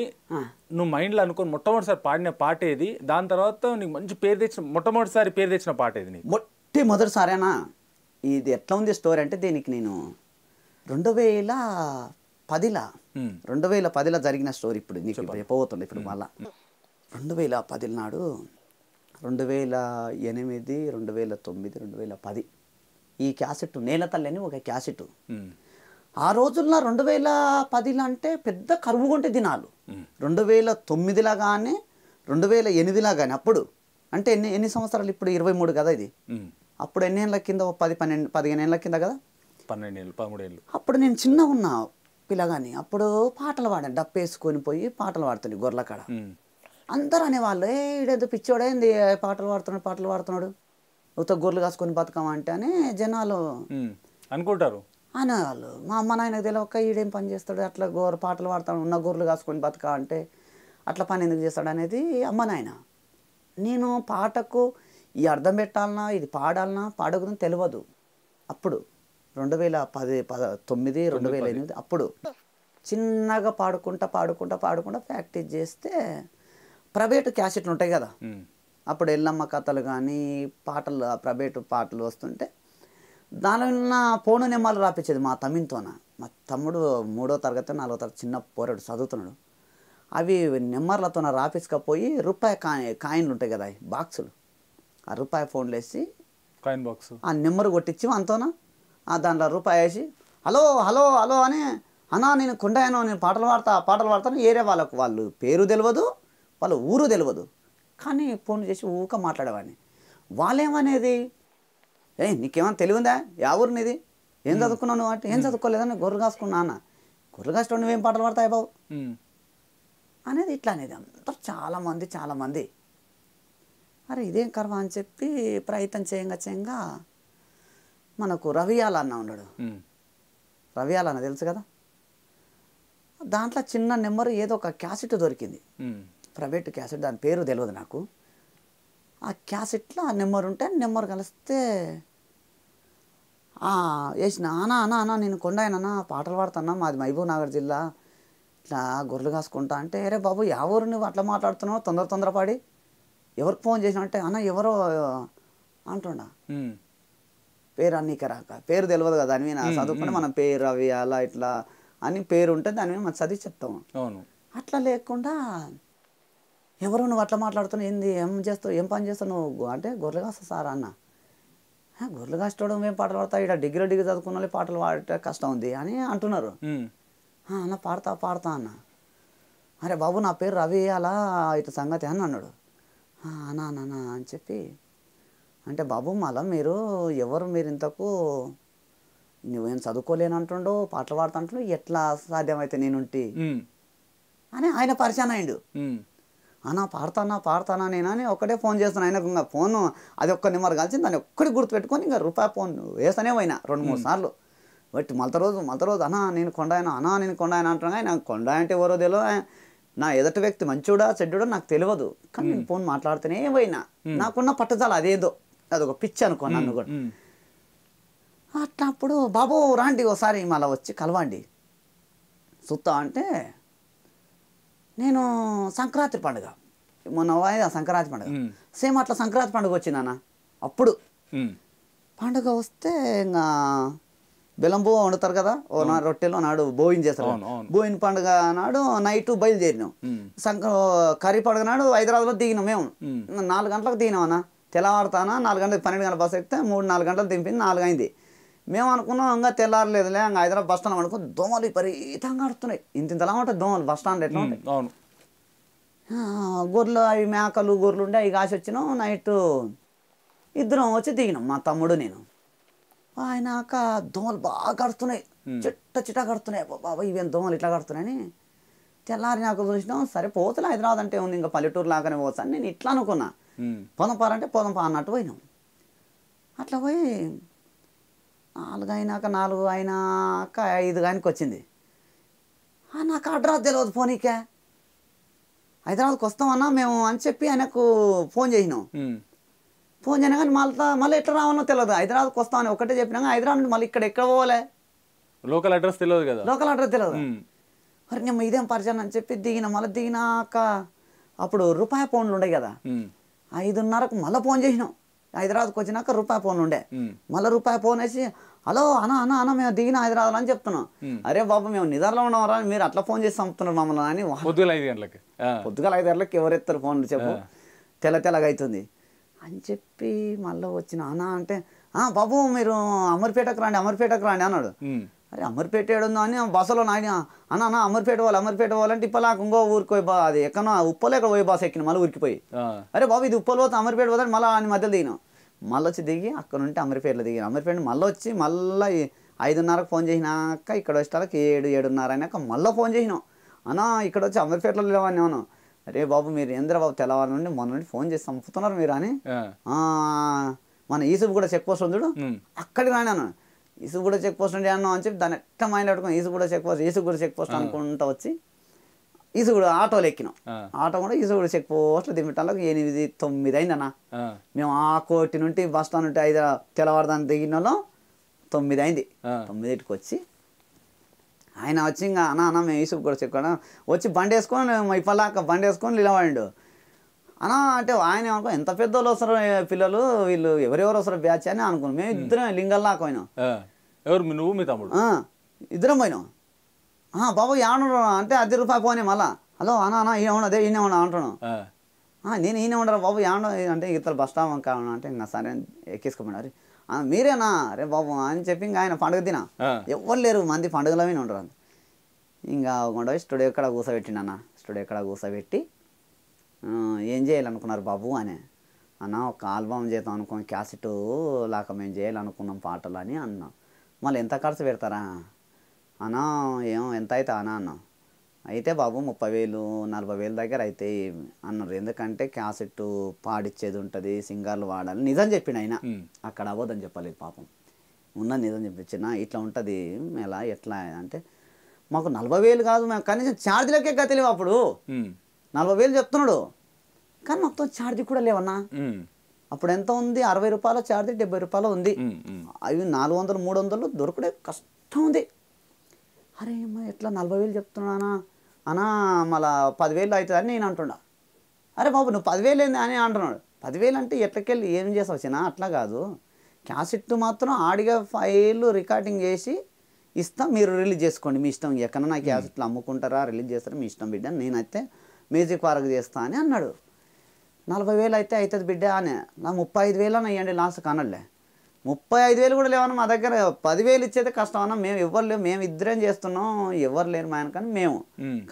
[SPEAKER 1] నువ్వు మైండ్లో అనుకుని మొట్టమొదటిసారి పాడిన పాట ఏది దాని తర్వాత నీకు మంచి పేరు తెచ్చిన మొట్టమొదటిసారి పేరు తెచ్చిన
[SPEAKER 2] పాట ఏది నీకు అన్న ఇది ఎట్లా ఉంది స్టోరీ అంటే దీనికి నేను రెండు వేల పదిల రెండు వేల పదిల జరిగిన స్టోరీ ఇప్పుడు నీకు చెప్పబోతుండే ఇప్పుడు మళ్ళా రెండు వేల పదిల నాడు రెండు వేల ఎనిమిది రెండు వేల తొమ్మిది రెండు వేల పది ఈ క్యాసెట్ నేల తల్లి ఒక క్యాసెట్ ఆ రోజుల్లో రెండు వేల పదిలో అంటే పెద్ద కరువు కొంటే దినాలు రెండు వేల తొమ్మిదిలా కానీ రెండు వేల ఎనిమిదిలా కానీ అప్పుడు అంటే ఎన్ని ఎన్ని సంవత్సరాలు ఇప్పుడు ఇరవై మూడు కదా ఇది అప్పుడు ఎన్ని ఏళ్ళ కింద పది పన్నెండు పదిహేను ఏళ్ళ కింద కదా
[SPEAKER 1] పన్నెండు ఏళ్ళు పదమూడు ఏళ్ళు
[SPEAKER 2] అప్పుడు నేను చిన్న ఉన్నా పిల్లగాని అప్పుడు పాటలు పాడాను డప్పు వేసుకొని పోయి పాటలు పాడుతుంది గొర్రెల కాడ అందరూ అనేవాళ్ళు ఏ పిచ్చోడేంది పాటలు పాడుతున్నాడు పాటలు పాడుతున్నాడు ఉత్త గొర్రెలు కాసుకొని బతకమంటే అని జనాలు అనుకుంటారు అనేవాళ్ళు మా అమ్మ నాయనకు తెలియక ఈడేం పని చేస్తాడు అట్లా గోర పాటలు పాడతాడు ఉన్న గొర్రెలు కాసుకొని బతక అంటే అట్లా పని ఎందుకు చేస్తాడు అనేది అమ్మ నాయన నేను పాటకు ఈ అర్థం పెట్టాలన్నా ఇది పాడాలన్నా పాడకుండా తెలియదు అప్పుడు రెండు వేల పది పద తొమ్మిది రెండు వేల ఎనిమిది అప్పుడు చిన్నగా పాడుకుంటా పాడుకుంటా పాడుకుంటా ప్రాక్టీస్ చేస్తే ప్రైవేటు క్యాసెట్లు ఉంటాయి కదా అప్పుడు ఎల్లమ్మ కథలు కానీ పాటలు ప్రైవేటు పాటలు వస్తుంటే దానిలో ఉన్న పోను నెమ్మలు రాపించేది మా తమ్మితోన మా తమ్ముడు మూడో తరగతి నాలుగో తరగతి చిన్న పోరాడు చదువుతున్నాడు అవి నెమ్మర్లతో రాపించకపోయి రూపాయి కాయి కాయిన్లు ఉంటాయి కదా బాక్సులు ఆ రూపాయి ఫోన్లు వేసి కాయిన్ బాక్స్ ఆ నెంబర్ కొట్టించి ఆ దాంట్లో రూపాయి వేసి హలో హలో హలో అని అన్నా నేను కొండాయను నేను పాటలు పాడతా పాటలు పాడతాను ఏరే వాళ్ళకు వాళ్ళు పేరు తెలియదు వాళ్ళ ఊరు తెలియదు కానీ ఫోన్ చేసి ఊక మాట్లాడేవాడిని వాళ్ళేమనేది ఏ నీకేమైనా తెలివిందా యా ఊరినిది ఏం చదువుకున్నావు అంటే ఏం చదువుకోలేదని గొర్రె కాసుకున్నా అన్న గొర్రె కాసుకోండి ఏం పాటలు పాడతాయి బాబు అనేది ఇట్లా అనేది అంతా చాలామంది చాలామంది అరే ఇదేం కర్వ అని చెప్పి ప్రయత్నం చేయంగా చేయంగా మనకు రవియాల అన్న ఉన్నాడు రవియాల అన్న తెలుసు కదా దాంట్లో చిన్న నెంబర్ ఏదో ఒక క్యాసెట్ దొరికింది ప్రైవేట్ క్యాసెట్ దాని పేరు తెలియదు నాకు ఆ క్యాసెట్లో ఆ నెంబర్ ఉంటే నెంబర్ కలిస్తే వేసిన అనా అనా అనా నేను కొండాయనన్నా పాటలు పాడుతున్నా మాది మహబూబ్ నగర్ జిల్లా ఇట్లా గొర్రెలు కాసుకుంటా అంటే అరే బాబు ఎవరు నువ్వు అట్లా మాట్లాడుతున్నావు తొందర తొందరపడి ఎవరికి ఫోన్ చేసిన అంటే అన్న ఎవరో అంటుండ పేరు అన్నీ రాక పేరు తెలియదు కదా దాని మీద చదువుకుంటే మనం పేరు అవి అలా ఇట్లా అని పేరు ఉంటే దాని మీద మనం చదివి చెప్తాము అట్లా లేకుండా ఎవరు నువ్వు అట్లా మాట్లాడుతున్నావు ఏంది ఏం చేస్తావు ఏం పని చేస్తావు నువ్వు అంటే గొర్రెలు కాస్తా సార్ అన్న గొర్రెలు కాస్టోవడం ఏం పాటలు పాడతావు ఇక్కడ డిగ్రీ డిగ్రీ చదువుకున్న వాళ్ళు పాటలు పాడటం కష్టం ఉంది అని అంటున్నారు అన్న పాడతా పాడతా అన్న అరే బాబు నా పేరు రవి అలా ఇటు సంగతి అని అన్నాడు అనా అన్నా అని చెప్పి అంటే బాబు మళ్ళా మీరు ఎవరు మీరు ఇంతకు నువ్వేం చదువుకోలేను అంటుండో పాటలు పాడుతుంటు ఎట్లా సాధ్యమైతే నేనుంటి అని ఆయన పరిచయం అయిండు అన్నా పాడతానా పాడతానా నేనా అని ఒకటే ఫోన్ చేస్తాను ఆయనకు ఇంకా ఫోన్ అది ఒక్క నెంబర్ కలిసి దాన్ని ఒక్కటి గుర్తుపెట్టుకొని ఇంకా రూపాయి ఫోన్ వేస్తానే పోయినా రెండు మూడు సార్లు బట్ మలత రోజు మలత రోజు అన్నా నేను కొండాయన అన్నా నేను కొండాయన అంటున్నా ఆయన కొండా అంటే ఎవరో తెలియదు నా ఎదుటి వ్యక్తి మంచోడా చెడ్డుడా నాకు తెలియదు కానీ నేను ఫోన్ మాట్లాడితేనే పోయినా నాకున్న పట్టుదల అదేదో అదొక పిచ్చి అనుకో నన్ను కూడా అట్లా అప్పుడు బాబు రాండి ఒకసారి మళ్ళీ వచ్చి కలవండి చూస్తా అంటే నేను సంక్రాంతి పండుగ మొన్న సంక్రాంతి పండుగ సేమ్ అట్లా సంక్రాంతి పండుగ వచ్చింది అన్న అప్పుడు పండుగ వస్తే ఇంకా బెలంబో వండుతారు కదా ఓ నా రొట్టెలు నాడు బోయిన్ చేస్తారు బోయిన్ పండుగ నాడు నైట్ బయలుదేరినాం సంక్ర కర్రీ పండుగ నాడు హైదరాబాద్లో దిగినాం మేము నాలుగు గంటలకు దిగినాం అన్న తెల్లవారుతానా నాలుగు గంటలకు పన్నెండు గంటల బస్సు ఎక్కితే మూడు నాలుగు గంటలు దింపింది నాలుగు అయింది మేము అనుకున్నాం ఇంకా తెల్లారలేదులే ఇంకా హైదరాబాద్ బస్ స్టాండ్ అనుకో దోమలు విపరీతంగా ఆడుతున్నాయి ఇంత ఇంతలా ఉంటాయి దోమలు బస్ స్టాండ్ ఎట్లా ఉంటాయి గొర్రెలు అవి మేకలు గొర్రెలు ఉండే అవి కాసి వచ్చినాం నైట్ ఇద్దరం వచ్చి దిగినాం మా తమ్ముడు నేను ఆయనక దోమలు బాగా కడుతున్నాయి చిట్ట చిట్ట కడుతున్నాయి బాబా ఇవేం దోమలు ఇట్లా కడుతున్నాయని తెల్లారి నాకు చూసినాం సరే పోతలే హైదరాబాద్ అంటే ఉంది ఇంకా పల్లెటూరు లాగానే పోతాను నేను ఇట్లా అనుకున్నా పొదంపారంటే పొదంపా అన్నట్టు పోయినాం అట్లా పోయి నాలుగు అయినాక నాలుగు అయినాక ఐదు కానికి వచ్చింది నాకు అడ్రస్ తెలియదు ఫోన్కే హైదరాబాద్కి వస్తామన్నా మేము అని చెప్పి ఆయనకు ఫోన్ చేసినాం ఫోన్ చేయను కానీ మళ్ళా మళ్ళీ ఎట్లా రావాలో తెలియదు హైదరాబాద్కి వస్తామని ఒకటే చెప్పినాక హైదరాబాద్ నుండి మళ్ళీ ఇక్కడ ఎక్కడ పోవాలి
[SPEAKER 1] లోకల్ అడ్రస్ తెలియదు కదా లోకల్
[SPEAKER 2] అడ్రస్ తెలియదు మరి నేను ఇదేం పరిచయం అని చెప్పి దిగిన మళ్ళీ దిగినాక అప్పుడు రూపాయి పౌండ్లు ఉన్నాయి కదా ఐదున్నరకు మళ్ళీ ఫోన్ చేసినాం హైదరాబాద్కి వచ్చినాక రూపాయి ఫోన్ ఉండే మళ్ళీ రూపాయి ఫోన్ వేసి హలో అన్న అన్న అన్న మేము దిగిన హైదరాబాద్ అని చెప్తున్నాం అరే బాబు మేము నిద్రలో ఉన్నవారా మీరు అట్లా ఫోన్ చేసి చంపుతున్నారు మమ్మల్ని అని పొద్దుగల ఐదు గంటలకి పొద్దుగల ఐదు గంటలకి ఎవరెత్తారు ఫోన్ చెప్పు తెల్ల తెల్లగా అవుతుంది అని చెప్పి మళ్ళీ వచ్చిన అన్న అంటే బాబు మీరు అమర్పేటకు రాండి అమర్పేటకు రాండి అన్నాడు అరే అమర్పేట ఉందో అని బస్సులో నాయన అన్న అన్న అమర్పేట వాళ్ళు అమర్పేట వాళ్ళంటే ఇప్పుడు నాకు ఇంకో ఊరికి బా అది ఎక్కడ ఉప్పలో ఎక్కడ పోయి బాస్ ఎక్కిన మళ్ళీ ఊరికిపోయి అరే బాబు ఇది ఉప్పలు పోతే అమర్పేట పోతే మళ్ళీ ఆయన మధ్యలో దిగినాం మళ్ళీ వచ్చి దిగి అక్కడ ఉంటే అమర్పేటలో దిగిన అమర్పేట మళ్ళీ వచ్చి మళ్ళీ ఐదున్నరకు ఫోన్ చేసినాక ఇక్కడ వచ్చేటాలకు ఏడు ఏడున్నర అయినాక మళ్ళీ ఫోన్ చేసినాం అన్న ఇక్కడ వచ్చి అమర్పేటలో లేవని నేను అరే బాబు మీరు ఇంద్ర బాబు తెల్లవారు నుండి మొన్న నుండి ఫోన్ చేసి చంపుతున్నారు మీరు అని మన ఈసూబ్ కూడా చెక్ పోస్ట్ ఉంది అక్కడికి రాను ఇసు కూడా చెక్ పోస్ట్ ఉండే అన్నాం అని చెప్పి దాని ఎట్ట మైండ్ పెట్టుకుని ఇసు కూడా చెక్ పోస్ట్ ఇసు కూడా చెక్ పోస్ట్ అనుకుంటా వచ్చి ఇసు కూడా ఆటోలు ఎక్కినాం ఆటో కూడా ఇసు కూడా చెక్ పోస్ట్ దింపటాలకు ఎనిమిది తొమ్మిది అయిందన్న మేము ఆ కోటి నుండి బస్ స్టాండ్ నుండి ఐదు తెల్లవారుదాన్ని దిగిన తొమ్మిది అయింది తొమ్మిదికి వచ్చి ఆయన వచ్చి ఇంకా అన్న అన్న మేము ఇసుకు కూడా చెప్పుకున్నాం వచ్చి బండి వేసుకొని ఇప్పలాక బండి వేసుకొని నిలబడిండు అనా అంటే ఆయన ఏమనుకో ఎంత పెద్ద వాళ్ళు వస్తారు పిల్లలు వీళ్ళు ఎవరెవరు వస్తారు బ్యాచ్ అని అనుకున్నాం మేము ఇద్దరం లింగల్లా పోయినాం ఎవరు నువ్వు మీ తమ్ముడు ఇద్దరం పోయినాం బాబు ఏమన్నా అంటే అది రూపాయి పోనీ మళ్ళా హలో అనా అనా ఏమన్నా అదే ఈయన ఉన్నా అంటున్నాను నేను ఈయన ఉండరు బాబు ఏమన్నా అంటే ఇతర బస్ స్టాప్ కావాలి అంటే ఇంకా సరే ఎక్కేసుకోమన్నారు మీరేనా రే బాబు అని చెప్పి ఇంకా ఆయన పండుగ తిన ఎవరు లేరు మంది పండుగలో ఉండరు ఇంకా కొండ స్టూడియో ఎక్కడ అన్న స్టూడియో ఎక్కడ కూసబెట్టి ఏం చేయాలనుకున్నారు బాబు అని అన్న ఒక ఆల్బమ్ చేద్దాం అనుకున్నాం క్యాసెట్ లేక మేము చేయాలనుకున్నాం పాటలు అని అన్నాం మళ్ళీ ఎంత ఖర్చు పెడతారా అన్న ఏం ఎంత అయితే అన్న అన్నాం అయితే బాబు ముప్పై వేలు నలభై వేల దగ్గర అయితే అన్నారు ఎందుకంటే క్యాసెట్ పాడిచ్చేది ఉంటుంది సింగర్లు వాడాలి నిజం చెప్పిన ఆయన అక్కడ అవ్వదని చెప్పలేదు పాపం ఉన్న నిజం చెప్పించిన ఇట్లా ఉంటుంది ఎలా ఎట్లా అంటే మాకు నలభై వేలు కాదు మేము కనీసం ఛార్జీలకే గతలేము అప్పుడు నలభై వేలు చెప్తున్నాడు కానీ మొత్తం ఛార్జీ కూడా లేవన్నా అప్పుడు ఎంత ఉంది అరవై రూపాయల ఛార్జీ డెబ్బై రూపాయలు ఉంది అవి నాలుగు వందలు మూడు వందలు దొరకడే కష్టం ఉంది అరే ఎట్లా నలభై వేలు చెప్తున్నానా అనా మళ్ళా పదివేలు అవుతుంది అని నేను అంటున్నా అరే బాబు నువ్వు పదివేలు ఏంది అని అంటున్నాడు పదివేలు అంటే ఎట్లకెళ్ళి ఏం చేసావు చిన్న అట్లా కాదు క్యాసెట్ మాత్రం ఆడిగా ఫైల్ రికార్డింగ్ చేసి ఇస్తాం మీరు రిలీజ్ చేసుకోండి మీ ఇష్టం ఎక్కడన్నా క్యాసెట్లు అమ్ముకుంటారా రిలీజ్ చేస్తారా మీ ఇష్టం బిడ్డ నేనైతే మ్యూజిక్ పార్క్ చేస్తా అని అన్నాడు నలభై వేలు అయితే అవుతుంది బిడ్డ అని నా ముప్పై ఐదు వేలు అని ఇవ్వండి లాస్ట్ కనలే ముప్పై ఐదు వేలు కూడా లేవన్నా మా దగ్గర పదివేలు ఇచ్చేది కష్టం అన్న మేము ఇవ్వలేము లేవు మేము ఇద్దరేం చేస్తున్నాం ఎవరు లేరు మా ఆయన కానీ మేము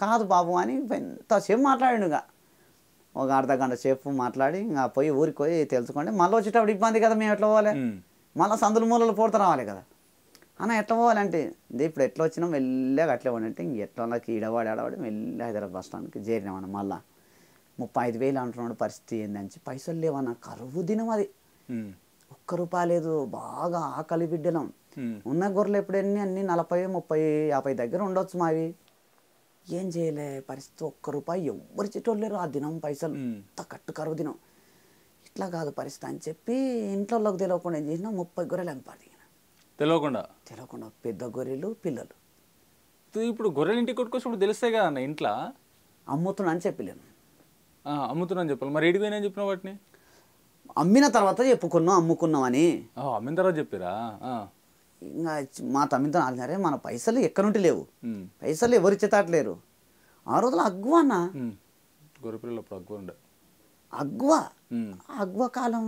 [SPEAKER 2] కాదు బాబు అని ఎంతసేపు మాట్లాడిండు ఇంకా ఒక అర్ధ గంట సేపు మాట్లాడి ఇంకా పోయి ఊరికి పోయి తెలుసుకోండి మళ్ళీ వచ్చేటప్పుడు ఇబ్బంది కదా మేము ఎట్లా పోవాలి మళ్ళీ సందుల మూలలు పూర్త రావాలి కదా అన్న ఎట్లా పోవాలంటే ఇప్పుడు ఎట్లా వచ్చినాం మెల్లగా అట్లే పోండి అంటే ఎట్లా ఈడవాడి ఆడవాడి మెల్లగా హైదరాబాద్ బస్ స్టాండ్కి చేరినామన్న మళ్ళా ముప్పై ఐదు వేలు అంటున్నాడు పరిస్థితి ఏందని పైసలు లేవన్న కరువు దినం అది ఒక్క రూపాయి లేదు బాగా ఆకలి బిడ్డలం ఉన్న గొర్రెలు ఎప్పుడన్నీ అన్ని నలభై ముప్పై యాభై దగ్గర ఉండొచ్చు మావి ఏం చేయలే పరిస్థితి ఒక్క రూపాయి ఎవ్వరు చెట్టు ఆ దినం పైసలు అంత కట్టు కరువు దినం ఇట్లా కాదు పరిస్థితి అని చెప్పి ఇంట్లో తెలియకుండా ఏం చేసిన ముప్పై గొర్రెలు ఎంపాలి
[SPEAKER 1] తెలియకుండా తెలియకుండా పెద్ద గొర్రెలు పిల్లలు ఇప్పుడు గొర్రెలు ఇంటికి ఇప్పుడు తెలుస్తాయి కదా అన్న ఇంట్లో
[SPEAKER 2] అమ్ముతున్నా అని చెప్పలేను
[SPEAKER 1] అమ్ముతున్నాను చెప్పాలి మరి ఏడిపోయినా చెప్పిన వాటిని
[SPEAKER 2] అమ్మిన తర్వాత చెప్పుకున్నాం అమ్ముకున్నాం అని అమ్మిన తర్వాత చెప్పారా ఇంకా మా తమ్మితో అడిగారే మన పైసలు ఎక్కడ నుండి లేవు పైసలు ఎవరు ఇచ్చేటట్లేరు ఆ రోజులు అగ్వ అన్న గొర్రెపిల్లలు అప్పుడు అగ్వ ఉండే అగ్వ అగ్వ కాలం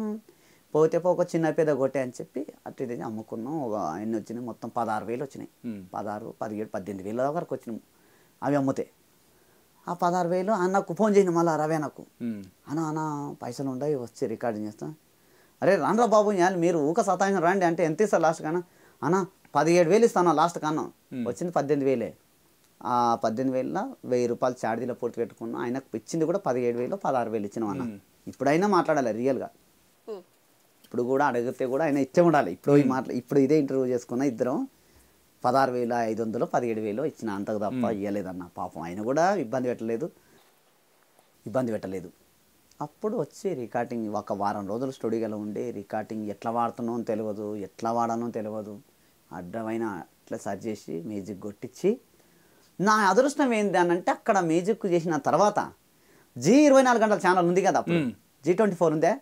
[SPEAKER 2] పోతే ఒక చిన్న పెద్ద కొట్టే అని చెప్పి అటు ఇది అమ్ముకున్నాం ఒక ఎన్ని వచ్చినాయి మొత్తం పదహారు వేలు వచ్చినాయి పదహారు పదిహేడు పద్దెనిమిది వేల వరకు వచ్చినాము అవి అమ్ముతే ఆ పదహారు వేలు అన్నకు ఫోన్ చేసిన మళ్ళీ రవే నాకు అన్న అన్న పైసలు ఉండవు వచ్చి రికార్డింగ్ చేస్తా అరే రాండ్రా బాబు ఇవాళ మీరు ఊక సతాయం రండి అంటే ఎంత ఇస్తారు లాస్ట్ కన్నా అన్న పదిహేడు వేలు ఇస్తాను లాస్ట్ కన్నా వచ్చింది పద్దెనిమిది వేలే ఆ పద్దెనిమిది వేల వెయ్యి రూపాయలు చార్జీలో పూర్తి పెట్టుకున్నాం ఆయనకు ఇచ్చింది కూడా పదిహేడు వేలు పదహారు వేలు ఇచ్చినాం అన్న ఇప్పుడైనా మాట్లాడాలి రియల్గా ఇప్పుడు కూడా అడిగితే కూడా ఆయన ఇచ్చే ఉండాలి ఇప్పుడు ఈ మాటలు ఇప్పుడు ఇదే ఇంటర్వ్యూ చేసుకున్న ఇద్దరం పదహారు వేల ఐదు వందలు పదిహేడు వేలు ఇచ్చిన అంతకు తప్ప ఇవ్వలేదన్న పాపం ఆయన కూడా ఇబ్బంది పెట్టలేదు ఇబ్బంది పెట్టలేదు అప్పుడు వచ్చి రికార్డింగ్ ఒక వారం రోజులు స్టూడియోలో ఉండి రికార్డింగ్ ఎట్లా వాడుతున్నానో తెలియదు ఎట్లా వాడానో తెలియదు అడ్డమైన అట్లా సర్చ్ చేసి మ్యూజిక్ కొట్టించి నా అదృష్టం ఏంటి అని అంటే అక్కడ మ్యూజిక్ చేసిన తర్వాత జీ ఇరవై నాలుగు గంటల ఛానల్ ఉంది కదా జీ ట్వంటీ ఫోర్ ఉందే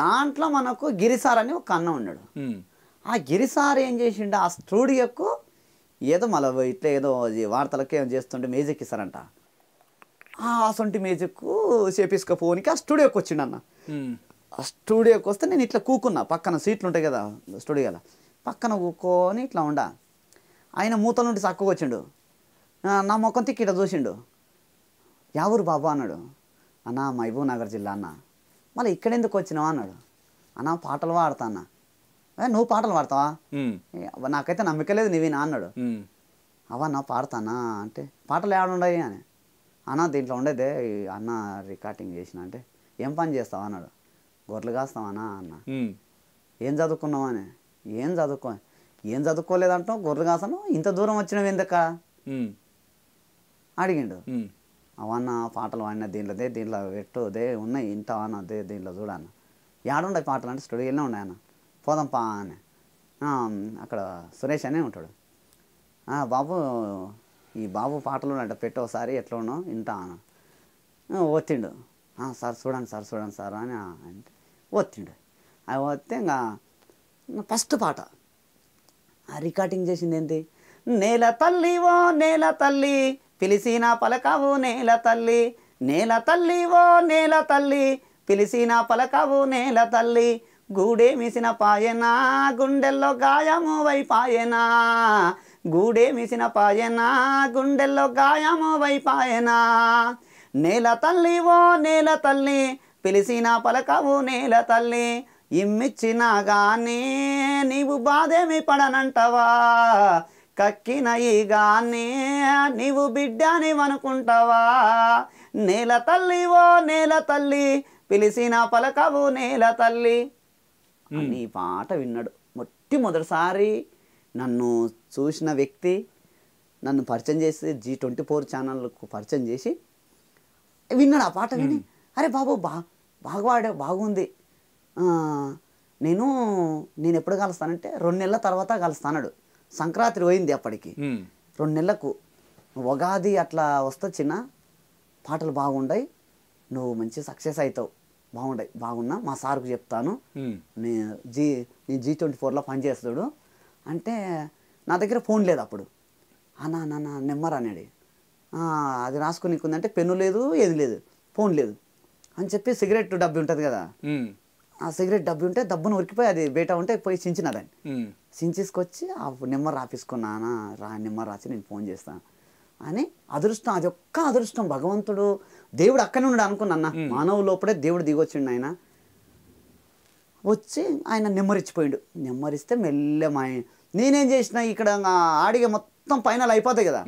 [SPEAKER 2] దాంట్లో మనకు గిరిసార్ అని ఒక అన్న ఉన్నాడు ఆ గిరిసార్ ఏం చేసిండు ఆ స్టూడియోకు ఏదో మళ్ళీ ఇట్లా ఏదో వార్తలకు ఏం చేస్తుంటే మ్యూజిక్ ఇస్తారంట ఆ అసొంటి మ్యూజిక్ చేపించుకపోనికి ఆ స్టూడియోకి వచ్చిండు అన్న ఆ స్టూడియోకి వస్తే నేను ఇట్లా కూకున్నా పక్కన సీట్లు ఉంటాయి కదా స్టూడియోలో పక్కన కూకొని ఇట్లా ఉండా ఆయన మూతల నుండి చక్కగా వచ్చిండు నా ముఖం తిక్కి ఇట్లా చూసిండు యావూరు బాబా అన్నాడు అన్న మహబూబ్ నగర్ జిల్లా అన్న మళ్ళీ ఇక్కడెందుకు వచ్చినావు అన్నాడు అన్న పాటలు పాడతా అన్న నువ్వు పాటలు పాడతావా నాకైతే లేదు నీవి నా అన్నాడు అవన్న పాడతానా అంటే పాటలు ఏడున్నాయి అని అన్న దీంట్లో ఉండేదే అన్న రికార్డింగ్ చేసిన అంటే ఏం పని చేస్తావు అన్నాడు గొర్రెలు కాస్తావానా అన్న ఏం చదువుకున్నావు అని ఏం చదువుకో ఏం చదువుకోలేదంటావు గొర్రెలు కాస్తాను ఇంత దూరం వచ్చినవి ఎందుక అడిగిండు అవన్న పాటలు వాడిన దీంట్లోదే దీంట్లో పెట్టుదే ఉన్నాయి ఇంత అన్న అదే దీంట్లో చూడన్న ఏడున్నాయి పాటలు అంటే స్టూడియోలో ఉన్నాయన్న పోదాం పా అని అక్కడ సురేష్ అనే ఉంటాడు బాబు ఈ బాబు పాటలు అంటే పెట్టు ఒకసారి ఉన్నావు ఇంత అన్న ఒత్తిండు సార్ చూడండి సార్ చూడండి సార్ అని అంటే ఒత్తిండు అవి వస్తే ఇంకా ఫస్ట్ పాట రికార్డింగ్ చేసింది ఏంటి నేల తల్లి ఓ నేల తల్లి పిలిచిన పలకవు నేల తల్లి నేల తల్లి ఓ నేల తల్లి పిలిచిన పలకవు నేల తల్లి గూడే మిసిన పాయనా గుండెల్లో గాయము వైపాయనా గూడే మిసిన పాయనా గుండెల్లో గాయము వైపాయనా నేల తల్లి ఓ నేల తల్లి పిలిచిన పలకవు నేల తల్లి ఇమ్మిచ్చినా కానీ నీవు బాధేమి పడనంటవా కక్కిన గాన్ని నీవు బిడ్డని అనుకుంటావా నేల తల్లి ఓ నేల తల్లి పిలిచిన పలకవు నేల తల్లి అని పాట విన్నాడు మొట్టమొదటిసారి నన్ను చూసిన వ్యక్తి నన్ను పరిచయం చేసి జీ ట్వంటీ ఫోర్ ఛానల్కు పరిచయం చేసి విన్నాడు ఆ పాట విని అరే బాబు బా బాగా బాగుంది నేను నేను ఎప్పుడు కలుస్తానంటే రెండు నెలల తర్వాత కలుస్తానడు సంక్రాంతి పోయింది అప్పటికి రెండు నెలలకు ఉగాది అట్లా వస్తే చిన్న పాటలు బాగుండయి నువ్వు మంచి సక్సెస్ అవుతావు బాగుండయి బాగున్నా మా సార్కు చెప్తాను నే జీ నేను జీ ట్వంటీ ఫోర్లో పనిచేస్తాడు అంటే నా దగ్గర ఫోన్ లేదు అప్పుడు అన్నా నాన్న నెంబర్ అనేది అది రాసుకుని ఉందంటే పెన్ను లేదు ఏది లేదు ఫోన్ లేదు అని చెప్పి సిగరెట్ డబ్బి ఉంటుంది కదా ఆ సిగరెట్ డబ్బు ఉంటే డబ్బును ఉరికిపోయి అది బయట ఉంటే పోయి చించిన దాన్ని చించేసుకొచ్చి ఆ నెంబర్ రాపిసుకున్నానా రా నెంబర్ రాసి నేను ఫోన్ చేస్తాను అని అదృష్టం అది ఒక్క అదృష్టం భగవంతుడు దేవుడు అక్కడనే ఉన్నాడు అనుకున్నాన్న మానవు లోపడే దేవుడు దిగొచ్చిండు ఆయన వచ్చి ఆయన నెమ్మరిచ్చిపోయిండు నెమ్మరిస్తే మెల్ల మా నేనేం చేసిన ఇక్కడ ఆడిగా మొత్తం పైన అయిపోతాయి కదా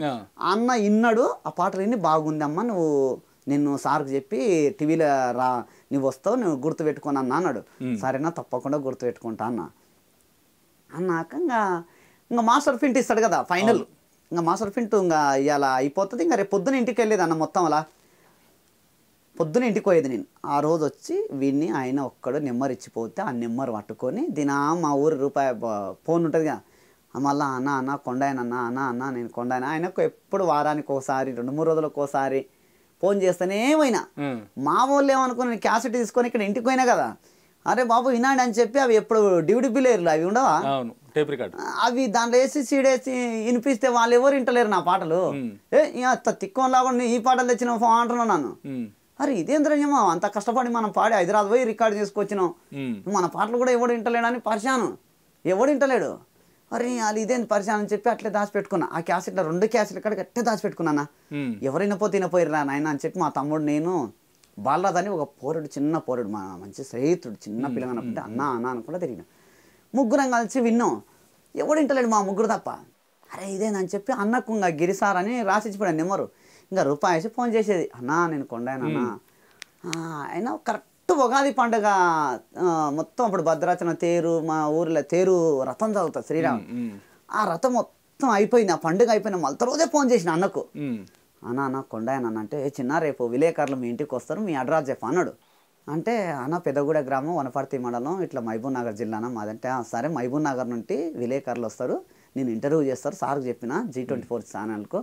[SPEAKER 2] అన్న ఇన్నాడు ఆ పాటలు విని బాగుంది అమ్మ నువ్వు నిన్ను సార్కు చెప్పి టీవీలో రా నువ్వు వస్తావు నువ్వు పెట్టుకుని అన్న అన్నాడు సరేనా తప్పకుండా గుర్తుపెట్టుకుంటా అన్న అన్నాక ఇంకా ఇంకా మాస్టర్ ఫింట్ ఇస్తాడు కదా ఫైనల్ ఇంకా మాస్టర్ ఫింట్ ఇంకా ఇలా అయిపోతుంది ఇంకా రేపు పొద్దున ఇంటికి వెళ్ళేది అన్న మొత్తం అలా పొద్దున ఇంటికి పోయేది నేను ఆ రోజు వచ్చి వీడిని ఆయన ఒక్కడు నెంబర్ ఇచ్చిపోతే ఆ నెంబర్ పట్టుకొని దినా మా ఊరు రూపాయి ఫోన్ ఉంటుంది కదా మళ్ళీ అన్న అన్న కొండాయన అన్న అన్న అన్న నేను కొండాయన ఆయనకు ఎప్పుడు వారానికి ఒకసారి రెండు మూడు రోజులకు ఒకసారి ఫోన్ చేస్తేనే పోయినా మా వాళ్ళు ఏమనుకున్నాను క్యాసెట్ తీసుకొని ఇక్కడ ఇంటికి పోయినా కదా అరే బాబు వినాడు అని చెప్పి అవి ఎప్పుడు డ్యూటీ బిలేర్లు అవి ఉండవా అవి దాంట్లో వేసి సీడేసి వినిపిస్తే వాళ్ళు ఎవరు వింటలేరు నా పాటలు ఏ తిక్కువ లాగా ఈ పాటలు తెచ్చిన అంటున్నాను నన్ను అరే ఇదేంద్రజమా అంత కష్టపడి మనం పాడి హైదరాబాద్ పోయి రికార్డు చేసుకొచ్చినాం మన పాటలు కూడా ఎవడు అని పరిశాను ఎవడు వింటలేడు మరి వాళ్ళు ఇదేంది పరిచయం చెప్పి అట్లే దాచిపెట్టుకున్నా ఆ క్యాసెట్లో రెండు క్యాసెట్లు ఇక్కడ గట్టే దాచిపెట్టుకున్నానా ఎవరైనా పోతే పోయిరా నాయన అని చెప్పి మా తమ్ముడు నేను బాలరాజ్ అని ఒక పోరుడు చిన్న పోరుడు మా మంచి స్నేహితుడు చిన్న పిల్లగానప్పుడు అన్న అన్న కూడా తిరిగిన ముగ్గురం కలిసి విన్నాం ఎవడు ఇంటలేడు మా ముగ్గురు తప్ప అరే ఇదేనని చెప్పి అన్నకు ఇంకా గిరిసార్ అని రాసిచ్చిపోయాడు నెంబరు ఇంకా రూపాయి ఫోన్ చేసేది అన్నా నేను కొండాను అన్నా అయినా కరెక్ట్ మొత్తం ఉగాది పండుగ మొత్తం అప్పుడు భద్రాచలం తేరు మా ఊర్లో తేరు రథం చదువుతుంది శ్రీరామ్ ఆ రథం మొత్తం అయిపోయింది ఆ పండుగ అయిపోయిన మళ్ళీ రోజే ఫోన్ చేసిన అన్నకు అన్న అన్న కొండాయన అన్న అంటే చిన్న రేపు విలేకరులు మీ ఇంటికి వస్తారు మీ అడ్రస్ చెప్ప అన్నాడు అంటే అన్న పెదగూడ గ్రామం వనపర్తి మండలం ఇట్లా మహబూబ్ నగర్ జిల్లాన మాదంటే సరే మహబూబ్ నగర్ నుండి విలేకరులు వస్తారు నేను ఇంటర్వ్యూ చేస్తారు సార్కు చెప్పిన జీ ట్వంటీ ఫోర్ ఛానల్కు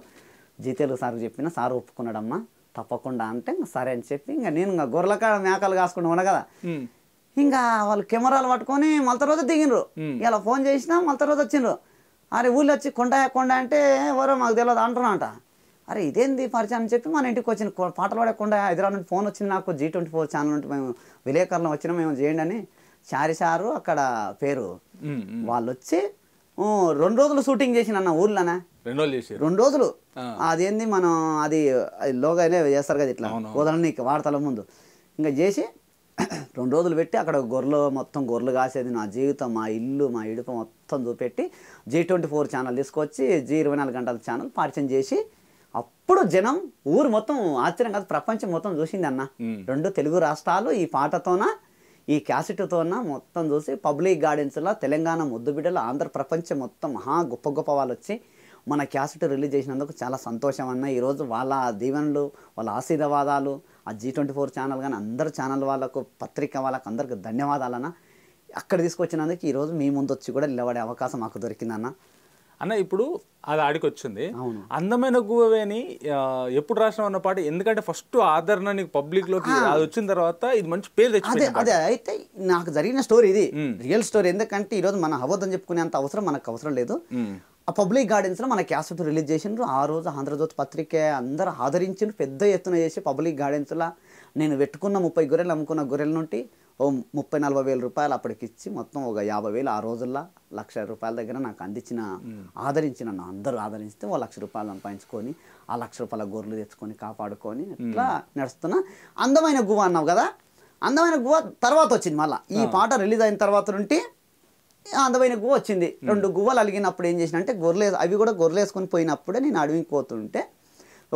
[SPEAKER 2] జీ తెలుగు సార్కి చెప్పిన సార్ ఒప్పుకున్నాడమ్మా తప్పకుండా అంటే ఇంకా సరే అని చెప్పి ఇంకా నేను ఇంకా గొర్రెలకాడ మేకలు కాసుకుంటూ ఉన్నా కదా ఇంకా వాళ్ళు కెమెరాలు పట్టుకొని మళ్ళీ రోజు దిగినరు ఇలా ఫోన్ చేసినా మళ్ళీ రోజు వచ్చిండ్రు అరే ఊళ్ళో వచ్చి కొండ కొండ అంటే ఎవరో మాకు తెలియదు అంటున్నా అంట అరే ఇదేంది పరిచయం అని చెప్పి మన ఇంటికి వచ్చిన పాటలు పడకుండా హైదరాబాద్ నుండి ఫోన్ వచ్చింది నాకు జీ ట్వంటీ ఫోర్ ఛానల్ నుండి మేము విలేకరులు వచ్చినా మేము చేయండి అని చారి సారు అక్కడ పేరు వాళ్ళు వచ్చి రెండు రోజులు షూటింగ్ చేసిన అన్న ఊర్లోనే
[SPEAKER 1] రెండు రోజులు చేసి రెండు రోజులు అదేంది
[SPEAKER 2] మనం అది లోగానే చేస్తారు కదా ఇట్లా ఉదాహరణ నీకు వార్తల ముందు ఇంకా చేసి రెండు రోజులు పెట్టి అక్కడ గొర్రెలు మొత్తం గొర్రెలు కాసేది నా జీవితం మా ఇల్లు మా ఇడుపు మొత్తం చూపెట్టి జీ ట్వంటీ ఫోర్ ఛానల్ తీసుకొచ్చి జీ ఇరవై నాలుగు గంటల ఛానల్ పరిచయం చేసి అప్పుడు జనం ఊరు మొత్తం ఆశ్చర్యం కాదు ప్రపంచం మొత్తం చూసింది అన్న రెండు తెలుగు రాష్ట్రాలు ఈ పాటతోన ఈ క్యాసెట్తోన మొత్తం చూసి పబ్లిక్ గార్డెన్స్లో తెలంగాణ ముద్దు బిడ్డలు ఆంధ్ర ప్రపంచం మొత్తం మహా గొప్ప గొప్ప వాళ్ళు వచ్చి మన క్యాసెట్ రిలీజ్ చేసినందుకు చాలా సంతోషం అన్న ఈరోజు వాళ్ళ దీవెనలు వాళ్ళ ఆశీర్వాదాలు ఆ జీ ట్వంటీ ఫోర్ ఛానల్ కానీ అందరు ఛానల్ వాళ్ళకు పత్రిక వాళ్ళకు అందరికి ధన్యవాదాలన్న అక్కడ తీసుకొచ్చినందుకు ఈరోజు మీ ముందు వచ్చి కూడా నిలబడే అవకాశం మాకు దొరికిందన్న అన్న ఇప్పుడు
[SPEAKER 1] అది ఆడికి వచ్చింది అందమైన గువ్వవేని ఎప్పుడు రాసిన అన్న పాట ఎందుకంటే ఫస్ట్ ఆదరణ నీకు పబ్లిక్ లోకి అది వచ్చిన తర్వాత ఇది మంచి పేరు తెచ్చింది అదే
[SPEAKER 2] అయితే నాకు జరిగిన స్టోరీ ఇది రియల్ స్టోరీ ఎందుకంటే ఈ రోజు మనం అవద్దని చెప్పుకునేంత అవసరం మనకు అవసరం లేదు ఆ పబ్లిక్ గార్డెన్స్ లో మన క్యాసెట్ రిలీజ్ చేసిండ్రు ఆ రోజు ఆంధ్రజ్యోతి పత్రిక అందరూ ఆదరించిండ్రు పెద్ద ఎత్తున చేసి పబ్లిక్ గార్డెన్స్ లా నేను పెట్టుకున్న ముప్పై గొర్రెలు అమ్ముకున్న గొర్రెల నుండి ముప్పై నలభై వేల రూపాయలు అప్పటికిచ్చి మొత్తం ఒక యాభై వేలు ఆ రోజుల్లో లక్ష రూపాయల దగ్గర నాకు అందించిన ఆదరించిన నన్ను అందరూ ఆదరిస్తే ఓ లక్ష రూపాయలు సంపాదించుకొని ఆ లక్ష రూపాయల గొర్రెలు తెచ్చుకొని కాపాడుకొని ఇట్లా నడుస్తున్నా అందమైన గువ అన్నావు కదా అందమైన గువ తర్వాత వచ్చింది మళ్ళీ ఈ పాట రిలీజ్ అయిన తర్వాత నుండి అందమైన గువ వచ్చింది రెండు గువ్వలు అలిగినప్పుడు ఏం చేసిన అంటే గొర్రెలు అవి కూడా గొర్రెలు వేసుకొని పోయినప్పుడే నేను అడవికి పోతుంటే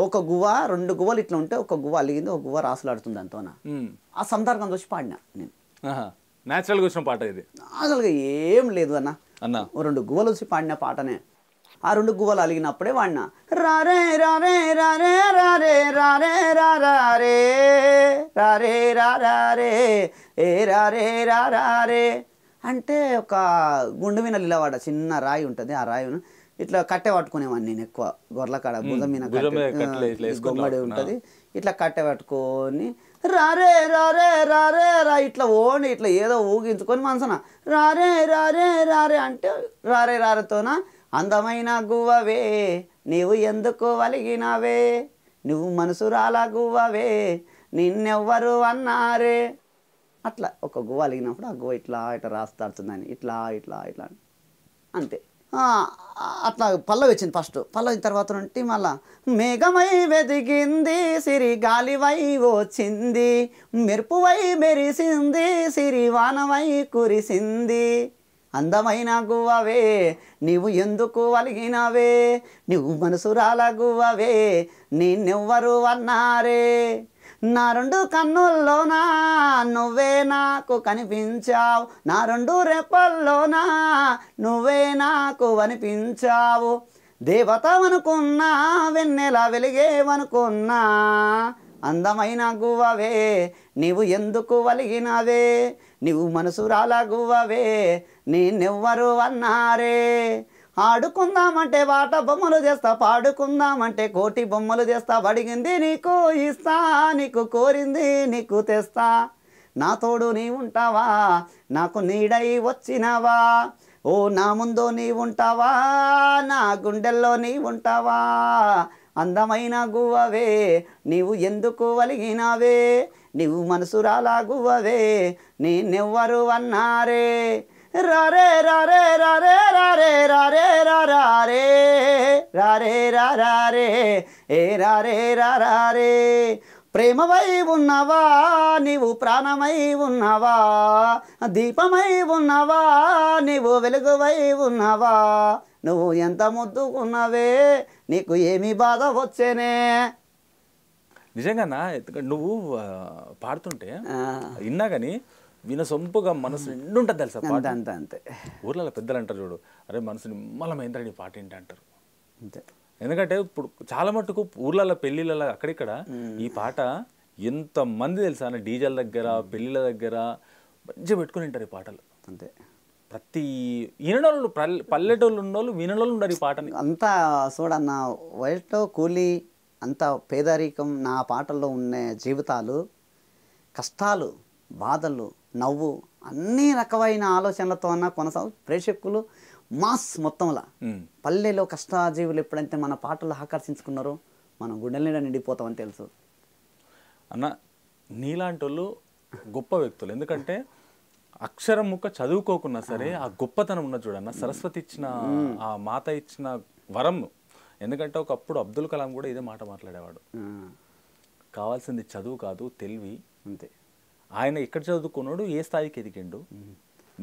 [SPEAKER 2] ఒక గువ రెండు గువ్వలు ఇట్లా ఉంటే ఒక గువ్వ అలిగింది ఒక గువ్వ రాసులాడుతుంది అంతోన ఆ సందర్భం చూసి పాడినా నేను
[SPEAKER 1] న్యాచురల్గా వచ్చిన పాట ఇది
[SPEAKER 2] అసలుగా ఏం లేదు అన్న అన్న రెండు గువ్వలు వచ్చి పాడిన పాటనే ఆ రెండు గువ్వలు అలిగినప్పుడే వాడినా రారే రారే రారే రారే రారే రారే రారే రారే ఏ రారే రారే అంటే ఒక గుండు మీద నిలవాడ చిన్న రాయి ఉంటుంది ఆ రాయి ఇట్లా కట్టె పట్టుకునేవాడిని నేను ఎక్కువ గొర్రెల కాడ బుధ మీద గొమ్మడి ఉంటుంది ఇట్లా కట్టె పట్టుకొని రారే రారే రారే రా ఇట్లా ఓని ఇట్లా ఏదో ఊగించుకొని మనసున రారే రారే రారే అంటే రారే రారేతోన అందమైన గువ్వవే నీవు ఎందుకు వలిగినావే నువ్వు మనసు రాలా గువ్వవే నిన్నెవ్వరు అన్నారే అట్లా ఒక గువ్వ అలిగినప్పుడు ఆ గువ్వ ఇట్లా ఇట్లా రాస్తాడుతుందని ఇట్లా ఇట్లా ఇట్లా అంతే అట్లా పల్లవి వచ్చింది ఫస్ట్ పల్లవి తర్వాత నుండి మళ్ళా మేఘమై వెదిగింది సిరి గాలివై వచ్చింది మెరుపువై మెరిసింది సిరి వానవై కురిసింది అందమైన గువ్వవే నీవు ఎందుకు అలిగినవే నువ్వు మనసురాల గువ్వవే నిన్నెవ్వరు అన్నారే నా రెండు కన్నుల్లోనా నువ్వే నాకు కనిపించావు నా రెండు రెప్పల్లోనా నువ్వే నాకు అనిపించావు దేవత అనుకున్నా వెన్నెల వెలిగేవనుకున్నా అందమైన గువ్వవే నీవు ఎందుకు వలిగినవే నీవు మనసురాల గువ్వవే నేనెవ్వరు అన్నారే ఆడుకుందామంటే వాట బొమ్మలు చేస్తా పాడుకుందామంటే కోటి బొమ్మలు చేస్తా అడిగింది నీకు ఇస్తా నీకు కోరింది నీకు తెస్తా నా తోడు నీ ఉంటావా నాకు నీడై వచ్చినావా ఓ నా ముందు నీ ఉంటావా నా గుండెల్లో నీ ఉంటావా అందమైన గువ్వవే నీవు ఎందుకు వలిగినావే నీవు మనసురాలా గువ్వవే నేనెవ్వరు అన్నారే రారే రారే రారే రారే రారే రారే రారే రారే ఏ రారే రారే ప్రేమవై ఉన్నవా నీవు ప్రాణమై ఉన్నవా దీపమై ఉన్నవా నీవు వెలుగువై ఉన్నవా నువ్వు ఎంత ముద్దుకున్నవే నీకు ఏమి బాధ వచ్చేనే నిజంగా నువ్వు
[SPEAKER 1] పాడుతుంటే విన్నా కానీ వినసొంపుగా మనసు నిండుంటుంది తెలుసా పాట అంతే అంతే ఊర్లలో పెద్దలు అంటారు చూడు అరే మనసు నిమ్మలమైందిరా నీ పాట ఏంటి అంటారు అంతే ఎందుకంటే ఇప్పుడు చాలా మటుకు ఊర్లలో పెళ్ళిళ్ళ అక్కడిక్కడ ఈ పాట ఎంత మంది తెలుసా అని డీజల్ దగ్గర పెళ్ళిళ్ళ దగ్గర మంచిగా పెట్టుకుని ఉంటారు ఈ పాటలు అంతే ప్రతి వినడోళ్ళు పల్లెటూళ్ళు ఉన్నోళ్ళు వినడోళ్ళు ఉండరు ఈ పాటని
[SPEAKER 2] అంతా చూడన్న వైట్లో కూలీ అంత పేదరికం నా పాటల్లో ఉన్న జీవితాలు కష్టాలు బాధలు నవ్వు అన్ని రకమైన ఆలోచనలతో అన్న కొనసాగు ప్రేక్షకులు మాస్ మొత్తంలా పల్లెలో కష్టాజీవులు ఎప్పుడైతే మన పాటలు ఆకర్షించుకున్నారో మనం గుండెల నిండిపోతామని తెలుసు
[SPEAKER 1] అన్న నీలాంటి వాళ్ళు గొప్ప వ్యక్తులు ఎందుకంటే అక్షరం ముక్క చదువుకోకున్నా సరే ఆ గొప్పతనం ఉన్న చూడన్న సరస్వతి ఇచ్చిన ఆ మాత ఇచ్చిన వరం ఎందుకంటే ఒకప్పుడు అబ్దుల్ కలాం కూడా ఇదే మాట మాట్లాడేవాడు కావాల్సింది చదువు కాదు తెలివి అంతే ఆయన ఎక్కడ చదువుకున్నాడు ఏ స్థాయికి ఎదిగిండు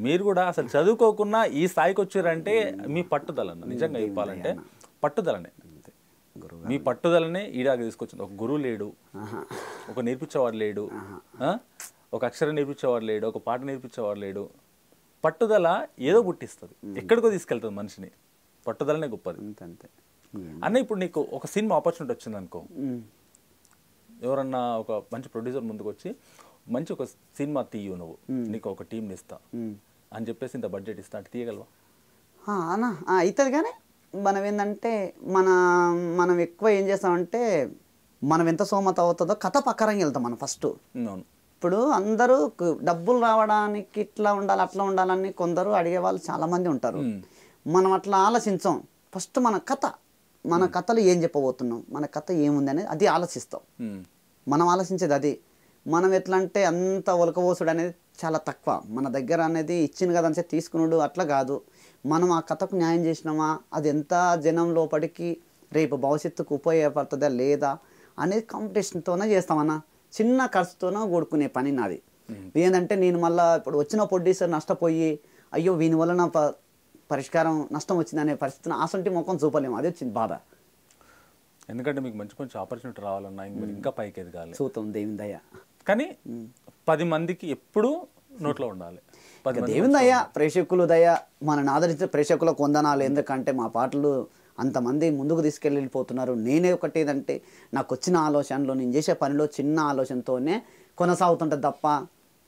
[SPEAKER 1] మీరు కూడా అసలు చదువుకోకుండా ఈ స్థాయికి వచ్చారంటే మీ పట్టుదల నిజంగా చెప్పాలంటే పట్టుదలనే మీ పట్టుదలనే ఈడాకి తీసుకొచ్చింది ఒక గురువు లేడు ఒక నేర్పించేవాడు లేడు ఒక అక్షరం నేర్పించేవాడు లేడు ఒక పాట నేర్పించేవాడు లేడు పట్టుదల ఏదో పుట్టిస్తుంది ఎక్కడికో తీసుకెళ్తుంది మనిషిని పట్టుదలనే గొప్పది అంతే అన్న ఇప్పుడు నీకు ఒక సినిమా ఆపర్చునిటీ వచ్చింది అనుకో ఎవరన్నా ఒక మంచి ప్రొడ్యూసర్ ముందుకు వచ్చి మంచి ఒక సినిమా తీయు నువ్వు నీకు ఒక టీంని ఇస్తా అని చెప్పేసి ఇంత బడ్జెట్ ఇస్తా అంటే తీయగలవా
[SPEAKER 2] అనా అవుతుంది కానీ మనం ఏంటంటే మన మనం ఎక్కువ ఏం చేస్తామంటే మనం ఎంత సోమత అవుతుందో కథ పక్కరంగా వెళ్తాం మనం ఫస్ట్ ఇప్పుడు అందరూ డబ్బులు రావడానికి ఇట్లా ఉండాలి అట్లా ఉండాలని కొందరు అడిగే వాళ్ళు చాలామంది ఉంటారు మనం అట్లా ఆలోచించాం ఫస్ట్ మన కథ మన కథలు ఏం చెప్పబోతున్నాం మన కథ ఏముంది అనేది అది ఆలోచిస్తాం మనం ఆలోచించేది అది మనం ఎట్లా అంటే అంత ఒలకబోసుడు అనేది చాలా తక్కువ మన దగ్గర అనేది ఇచ్చింది కదా అంటే తీసుకున్నాడు అట్లా కాదు మనం ఆ కథకు న్యాయం చేసినామా అది ఎంత జనం లోపలికి రేపు భవిష్యత్తుకు ఉపయోగపడుతుందా లేదా అనేది కాంపిటీషన్తోనే చేస్తామన్న చిన్న ఖర్చుతోనే కూడుకునే పని నాది ఏంటంటే నేను మళ్ళీ ఇప్పుడు వచ్చిన ప్రొడ్యూసర్ నష్టపోయి అయ్యో వీని వలన ప పరిష్కారం నష్టం వచ్చింది అనే పరిస్థితిని అసంటి మొఖం చూపలేము అది వచ్చింది బాధ
[SPEAKER 1] ఎందుకంటే మీకు మంచి మంచి ఆపర్చునిటీ రావాలన్నా ఇంకా పైకి ఎదగాలి చూద్దాం దేవిందయ్య కానీ పది మందికి ఎప్పుడూ నోట్లో ఉండాలి దేవుని దయ
[SPEAKER 2] ప్రేక్షకులు దయ మనని ఆదరించిన ప్రేక్షకులకు వందనాలు ఎందుకంటే మా పాటలు అంతమంది ముందుకు తీసుకెళ్ళిపోతున్నారు నేనే ఒకటి ఏదంటే నాకు వచ్చిన ఆలోచనలో నేను చేసే పనిలో చిన్న ఆలోచనతోనే కొనసాగుతుంటే తప్ప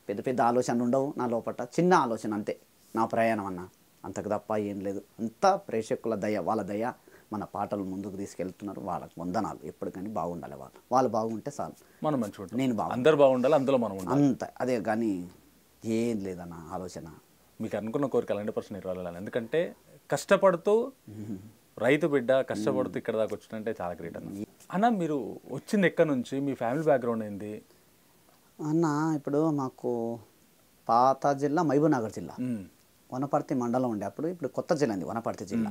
[SPEAKER 2] పెద్ద పెద్ద ఆలోచనలు ఉండవు నా లోపల చిన్న ఆలోచన అంతే నా ప్రయాణం అన్న అంతకు తప్ప ఏం లేదు అంతా ప్రేక్షకుల దయ వాళ్ళ దయ మన పాటలు ముందుకు తీసుకెళ్తున్నారు వాళ్ళకు వందనాలు ఎప్పటికని బాగుండాలి వాళ్ళు వాళ్ళు బాగుంటే చాలు మనం మంచిగా నేను అందరు
[SPEAKER 1] బాగుండాలి అందులో మనం అంత
[SPEAKER 2] అదే కానీ ఏం లేదన్న ఆలోచన మీకు అనుకున్న
[SPEAKER 1] కోరిక అలాంటి పర్సెంట్ ఇవ్వాలి ఎందుకంటే కష్టపడుతూ రైతు బిడ్డ కష్టపడుతూ ఇక్కడ దాకా వచ్చినంటే చాలా గ్రేట్ అన్న అన్న మీరు వచ్చింది ఎక్కడి నుంచి మీ ఫ్యామిలీ బ్యాక్గ్రౌండ్ ఏంది
[SPEAKER 2] అన్న ఇప్పుడు మాకు పాత జిల్లా మహబూబ్నగర్ జిల్లా వనపర్తి మండలం ఉండే అప్పుడు ఇప్పుడు కొత్త జిల్లా ఉంది వనపర్తి జిల్లా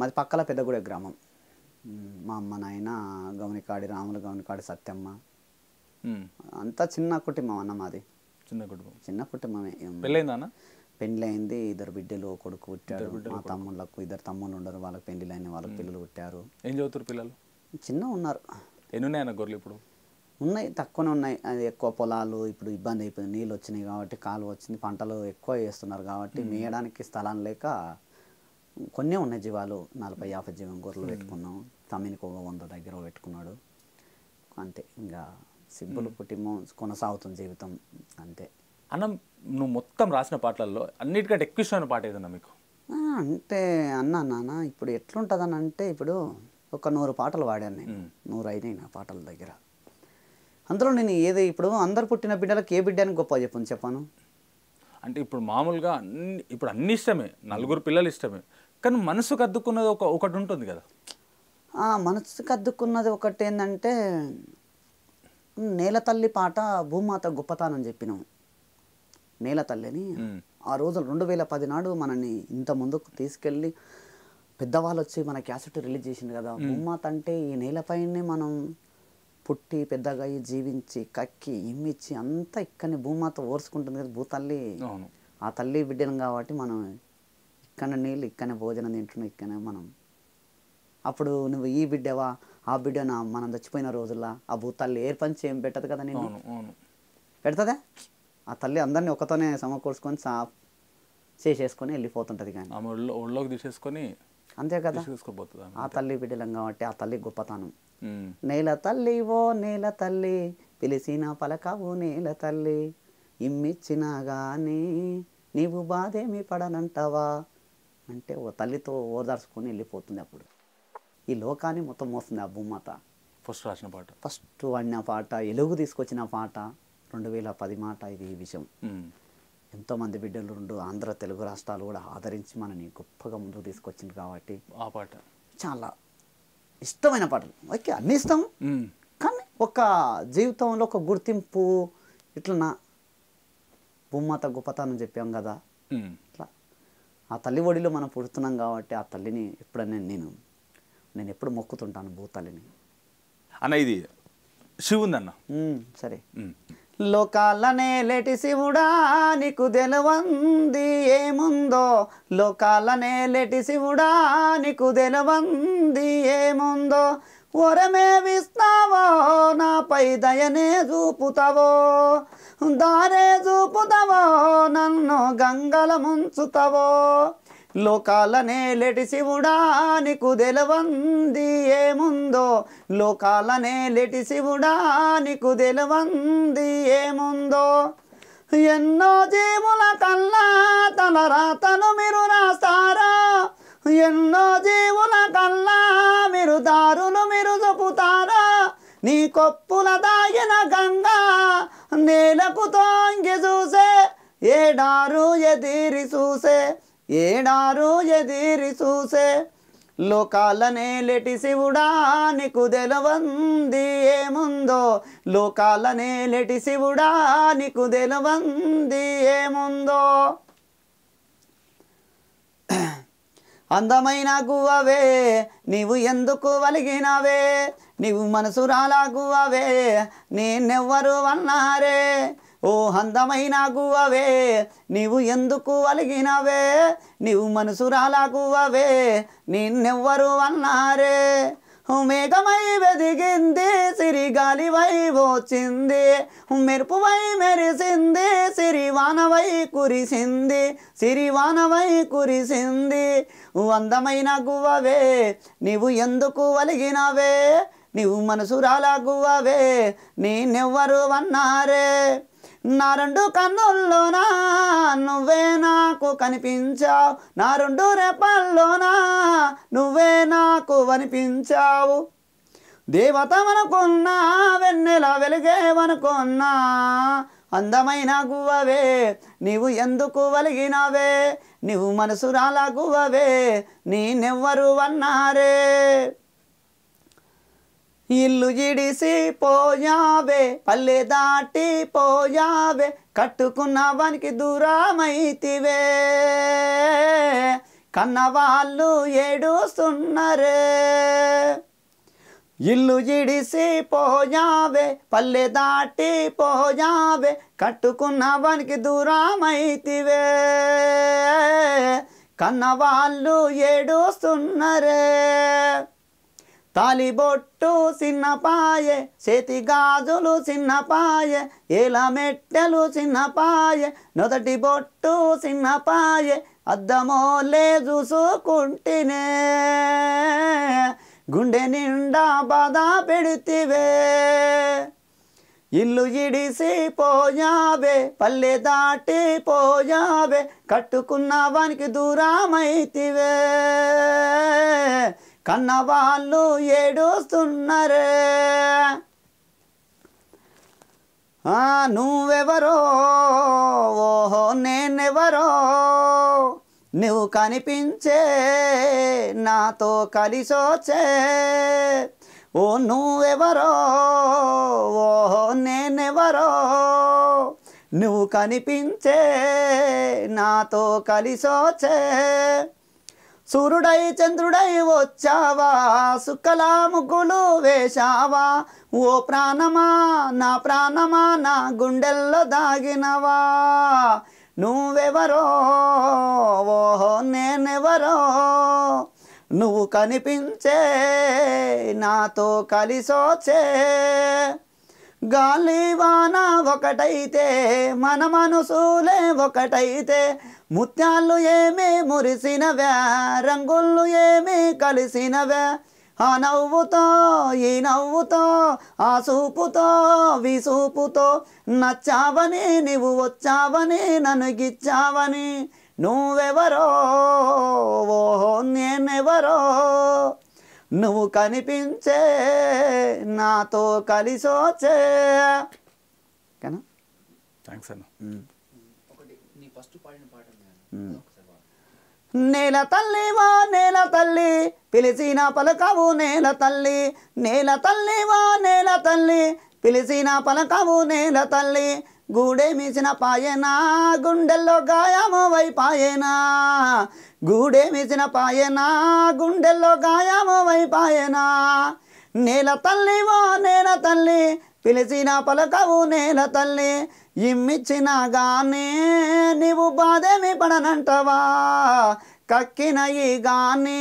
[SPEAKER 2] మాది పక్కల పెద్దగూడ గ్రామం మా అమ్మ నాయన గౌనికాడి రాములు గౌనికాడి సత్యమ్మ అంతా చిన్న కుటుంబం అన్న మాది చిన్న కుటుంబం చిన్న కుటుంబమే పెళ్ళైందా అయింది ఇద్దరు బిడ్డలు కొడుకు పుట్టారు మా తమ్ముళ్ళకు ఇద్దరు తమ్ముళ్ళు ఉండరు వాళ్ళకి అయిన వాళ్ళకి పిల్లలు పుట్టారు
[SPEAKER 1] ఏం చదువుతారు పిల్లలు చిన్న ఉన్నారు ఎన్ని ఉన్నాయన్న గొర్రెలు ఇప్పుడు
[SPEAKER 2] ఉన్నాయి తక్కువనే ఉన్నాయి అది ఎక్కువ పొలాలు ఇప్పుడు ఇబ్బంది అయిపోయింది నీళ్ళు వచ్చినాయి కాబట్టి కాలువ వచ్చింది పంటలు ఎక్కువ వేస్తున్నారు కాబట్టి మేయడానికి స్థలం లేక కొన్ని ఉన్న జీవాలు నలభై యాభై జీవం గొర్రెలు పెట్టుకున్నాం తమ్మినికి ఒక వంద దగ్గర పెట్టుకున్నాడు అంతే ఇంకా సిబ్బులు పుట్టిమో కొనసాగుతుంది జీవితం అంతే అన్న
[SPEAKER 1] నువ్వు మొత్తం రాసిన పాటలలో అన్నిటికంటే ఎక్కువ ఇష్టమైన పాట ఏదన్నా మీకు
[SPEAKER 2] అంటే అన్న నాన్న ఇప్పుడు అని అంటే ఇప్పుడు ఒక నూరు పాటలు వాడాను నేను నూరు అయినాయి నా పాటల దగ్గర అందులో నేను ఏది ఇప్పుడు అందరు పుట్టిన బిడ్డలకు ఏ అని గొప్ప చెప్పను చెప్పాను
[SPEAKER 1] అంటే ఇప్పుడు మామూలుగా అన్ని ఇప్పుడు అన్ని ఇష్టమే నలుగురు పిల్లలు ఇష్టమే కానీ మనసుకు అద్దుకున్నది ఒక ఒకటి ఉంటుంది కదా
[SPEAKER 2] మనసుకు అద్దుకున్నది ఒకటి ఏంటంటే నేల తల్లి పాట భూమాత గొప్పతానని చెప్పినాం నేల తల్లిని ఆ రోజు రెండు వేల పది నాడు మనని ఇంత ముందుకు తీసుకెళ్ళి పెద్దవాళ్ళు వచ్చి మన క్యాసెట్ రిలీజ్ చేసింది కదా భూమాత అంటే ఈ నేలపైనే మనం పుట్టి పెద్దగా జీవించి కక్కి ఇమ్మిచ్చి అంతా ఇక్కడనే భూమాత ఓర్చుకుంటుంది కదా భూతల్లి ఆ తల్లి బిడ్డను కాబట్టి మనం ఇక్కడ నీళ్ళు ఇక్కడనే భోజనం తింటున్నావు ఇక్కడనే మనం అప్పుడు నువ్వు ఈ బిడ్డవా ఆ బిడ్డ నా మనం చచ్చిపోయిన రోజుల్లో ఆ తల్లి ఏర్పంచి ఏం పెట్టదు కదా నేను పెడతదా ఆ తల్లి అందరినీ ఒకతోనే సమకూర్చుకొని సాఫ్ చేసేసుకొని వెళ్ళిపోతుంటది కానీ ఒళ్ళోకి తీసేసుకొని అంతే కదా ఆ తల్లి బిడ్డలం కాబట్టి ఆ తల్లి గొప్పతనం నేల తల్లి ఓ నేల తల్లి పిలిచిన పలకవు నేల తల్లి ఇమ్మిచ్చినా కానీ నీవు బాధేమి పడనంటవా అంటే ఓ తల్లితో ఓదార్చుకొని వెళ్ళిపోతుంది అప్పుడు ఈ లోకాన్ని మొత్తం మోస్తుంది ఆ భూమాత ఫస్ట్ రాసిన పాట ఫస్ట్ వాడిన పాట ఎలుగు తీసుకొచ్చిన పాట రెండు వేల పది మాట ఇది విషయం ఎంతోమంది బిడ్డలు రెండు ఆంధ్ర తెలుగు రాష్ట్రాలు కూడా ఆదరించి మనని గొప్పగా ముందుకు తీసుకొచ్చింది కాబట్టి ఆ పాట చాలా ఇష్టమైన పాటలు ఓకే అన్నీ ఇష్టం కానీ ఒక జీవితంలో ఒక గుర్తింపు ఇట్లా నా భూమాత గొప్పతనం చెప్పాం కదా ఇట్లా ఆ తల్లి ఒడిలో మనం పుడుతున్నాం కాబట్టి ఆ తల్లిని ఎప్పుడన్నా నేను నేను ఎప్పుడు మొక్కుతుంటాను భూతల్లిని అన్న ఇది శివుందన్న సరే లోకాలనే లేటి శివుడా నీకు తెలవంది ఏముందో లోకాలనే లేటి శివుడా నీకు తెలవంది ఏముందో వరమే విస్తావో నాపై దయనే చూపుతావో దారే చూపుతావో నన్ను గంగల ముంచుతావో లోకాలనే లెటి శివుడా నీకు తెలవంది ఏముందో లోకాలనే లెటి శివుడా నీకు తెలవంది ఏముందో ఎన్నో జీవుల కల్లా తన రాతను మీరు రాస్తారా ఎన్నో జీవుల కల్లా మీరు దారులు మీరు చూపుతారా నీ కొప్పుల దాగిన గంగా నేలకు తాంగి చూసే ఏడారు ఎదిరి చూసే ఏడారు ఎదిరి చూసే లోకాలనేలెటి శివుడా నీకు తెలవంది ఏముందో లోకాలనేలెటి శివుడా నీకు తెలవంది ఏముందో అందమైన గువ్వవే నీవు ఎందుకు వలిగినవే నీవు మనసురాలా గువ్వవే నేనెవ్వరు అన్నారే ఓ అందమైన గువ్వవే నీవు ఎందుకు వలిగినవే నీవు మనసురాలా గువ్వవే నేనెవ్వరు అన్నారే మేఘమై వెదిగింది వై వచ్చింది వై మెరిసింది సిరివానవై కురిసింది సిరి వానవై కురిసింది అందమైన గువ్వవే నీవు ఎందుకు వలిగినవే నీవు మనసురాల గువ్వవే నేనెవ్వరు అన్నారే నా రెండు కన్నుల్లోనా నువ్వే నాకు కనిపించావు నా రెండు రెపల్లోనా నువ్వే నాకు అనిపించావు దేవతమనుకున్నా వెన్నెల వెలిగేవనుకున్నా అందమైన గువ్వవే నీవు ఎందుకు వలిగినవే నీవు మనసురాల గువ్వవే నీ నెవ్వరు అన్నారే ఇల్లు జిడిసి పోయావే పల్లె దాటి పోయావే కట్టుకున్న వానికి దూరమైతివే కన్నవాళ్ళు ఏడుస్తున్నరే ఇల్లు జిడిసి పోయావే పల్లె దాటి పోయావే కట్టుకున్న వానికి దూరమైతివే కన్నవాళ్ళు ఏడుస్తున్నరే తాలిబొట్టు చిన్నపాయే చేతి గాజులు చిన్నపాయే ఏల మెట్టెలు చిన్నపాయే నొదటి బొట్టు అద్దమో లే చూసుకుంటేనే గుండె నిండా బాధ పెడితివే ఇల్లు ఇడిసి పోయావే పల్లె దాటి పోయావే కట్టుకున్న వానికి దూరమైతివే కన్నవాళ్ళు ఏడుస్తున్నరే నువ్వెవరో ఓహో నేనెవరో నువ్వు కనిపించే నాతో కలిసొచ్చే ఓ నువ్వెవరో ఓహో నేనెవరో నువ్వు కనిపించే నాతో కలిసొచ్చే సూర్యుడై చంద్రుడై వచ్చావా సుక్కలా ముగ్గులు వేశావా ఓ ప్రాణమా నా ప్రాణమా నా గుండెల్లో దాగినవా నువ్వెవరో ఓహో నేనెవరో నువ్వు కనిపించే నాతో కలిసొచ్చే గాలివాన ఒకటైతే మన మనసులే ఒకటైతే ముత్యాలు ఏమి మురిసినవే రంగుళ్ళు ఏమి కలిసినవే ఆ నవ్వుతో ఈ నవ్వుతో ఆ సూపుతో విసూపుతో నచ్చావని నువ్వు వచ్చావని నన్ను గిచ్చావని నువ్వెవరో ఓహో నేనెవరో నువ్వు కనిపించే నాతో కలిసొచ్చే కానీ థ్యాంక్స్ అన్న నేల తల్లి వా నేల తల్లి పిలిచిన పలకవు నేల తల్లి నేల తల్లి వా నేల తల్లి పిలిచిన పలకవు నేల తల్లి మిసిన పాయనా గుండెల్లో గాయము గూడే మిసిన పాయనా గుండెల్లో గాయము వైపాయనా నేల తల్లి వా నేల తల్లి పిలిచిన పలకవు నేల తల్లి ఇమ్మిచ్చినగానే గానే నీవు బాధేమి పడనంటవా కక్కిన ఈ గానే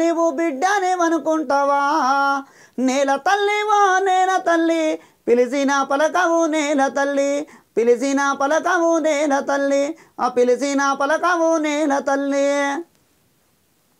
[SPEAKER 2] నీవు బిడ్డనేవనుకుంటావా నేల తల్లివా నేల తల్లి పిలిచిన పలకవు నేల తల్లి పిలిచిన పలకవు నేల తల్లి ఆ పిలిచిన పలకవు నేల తల్లి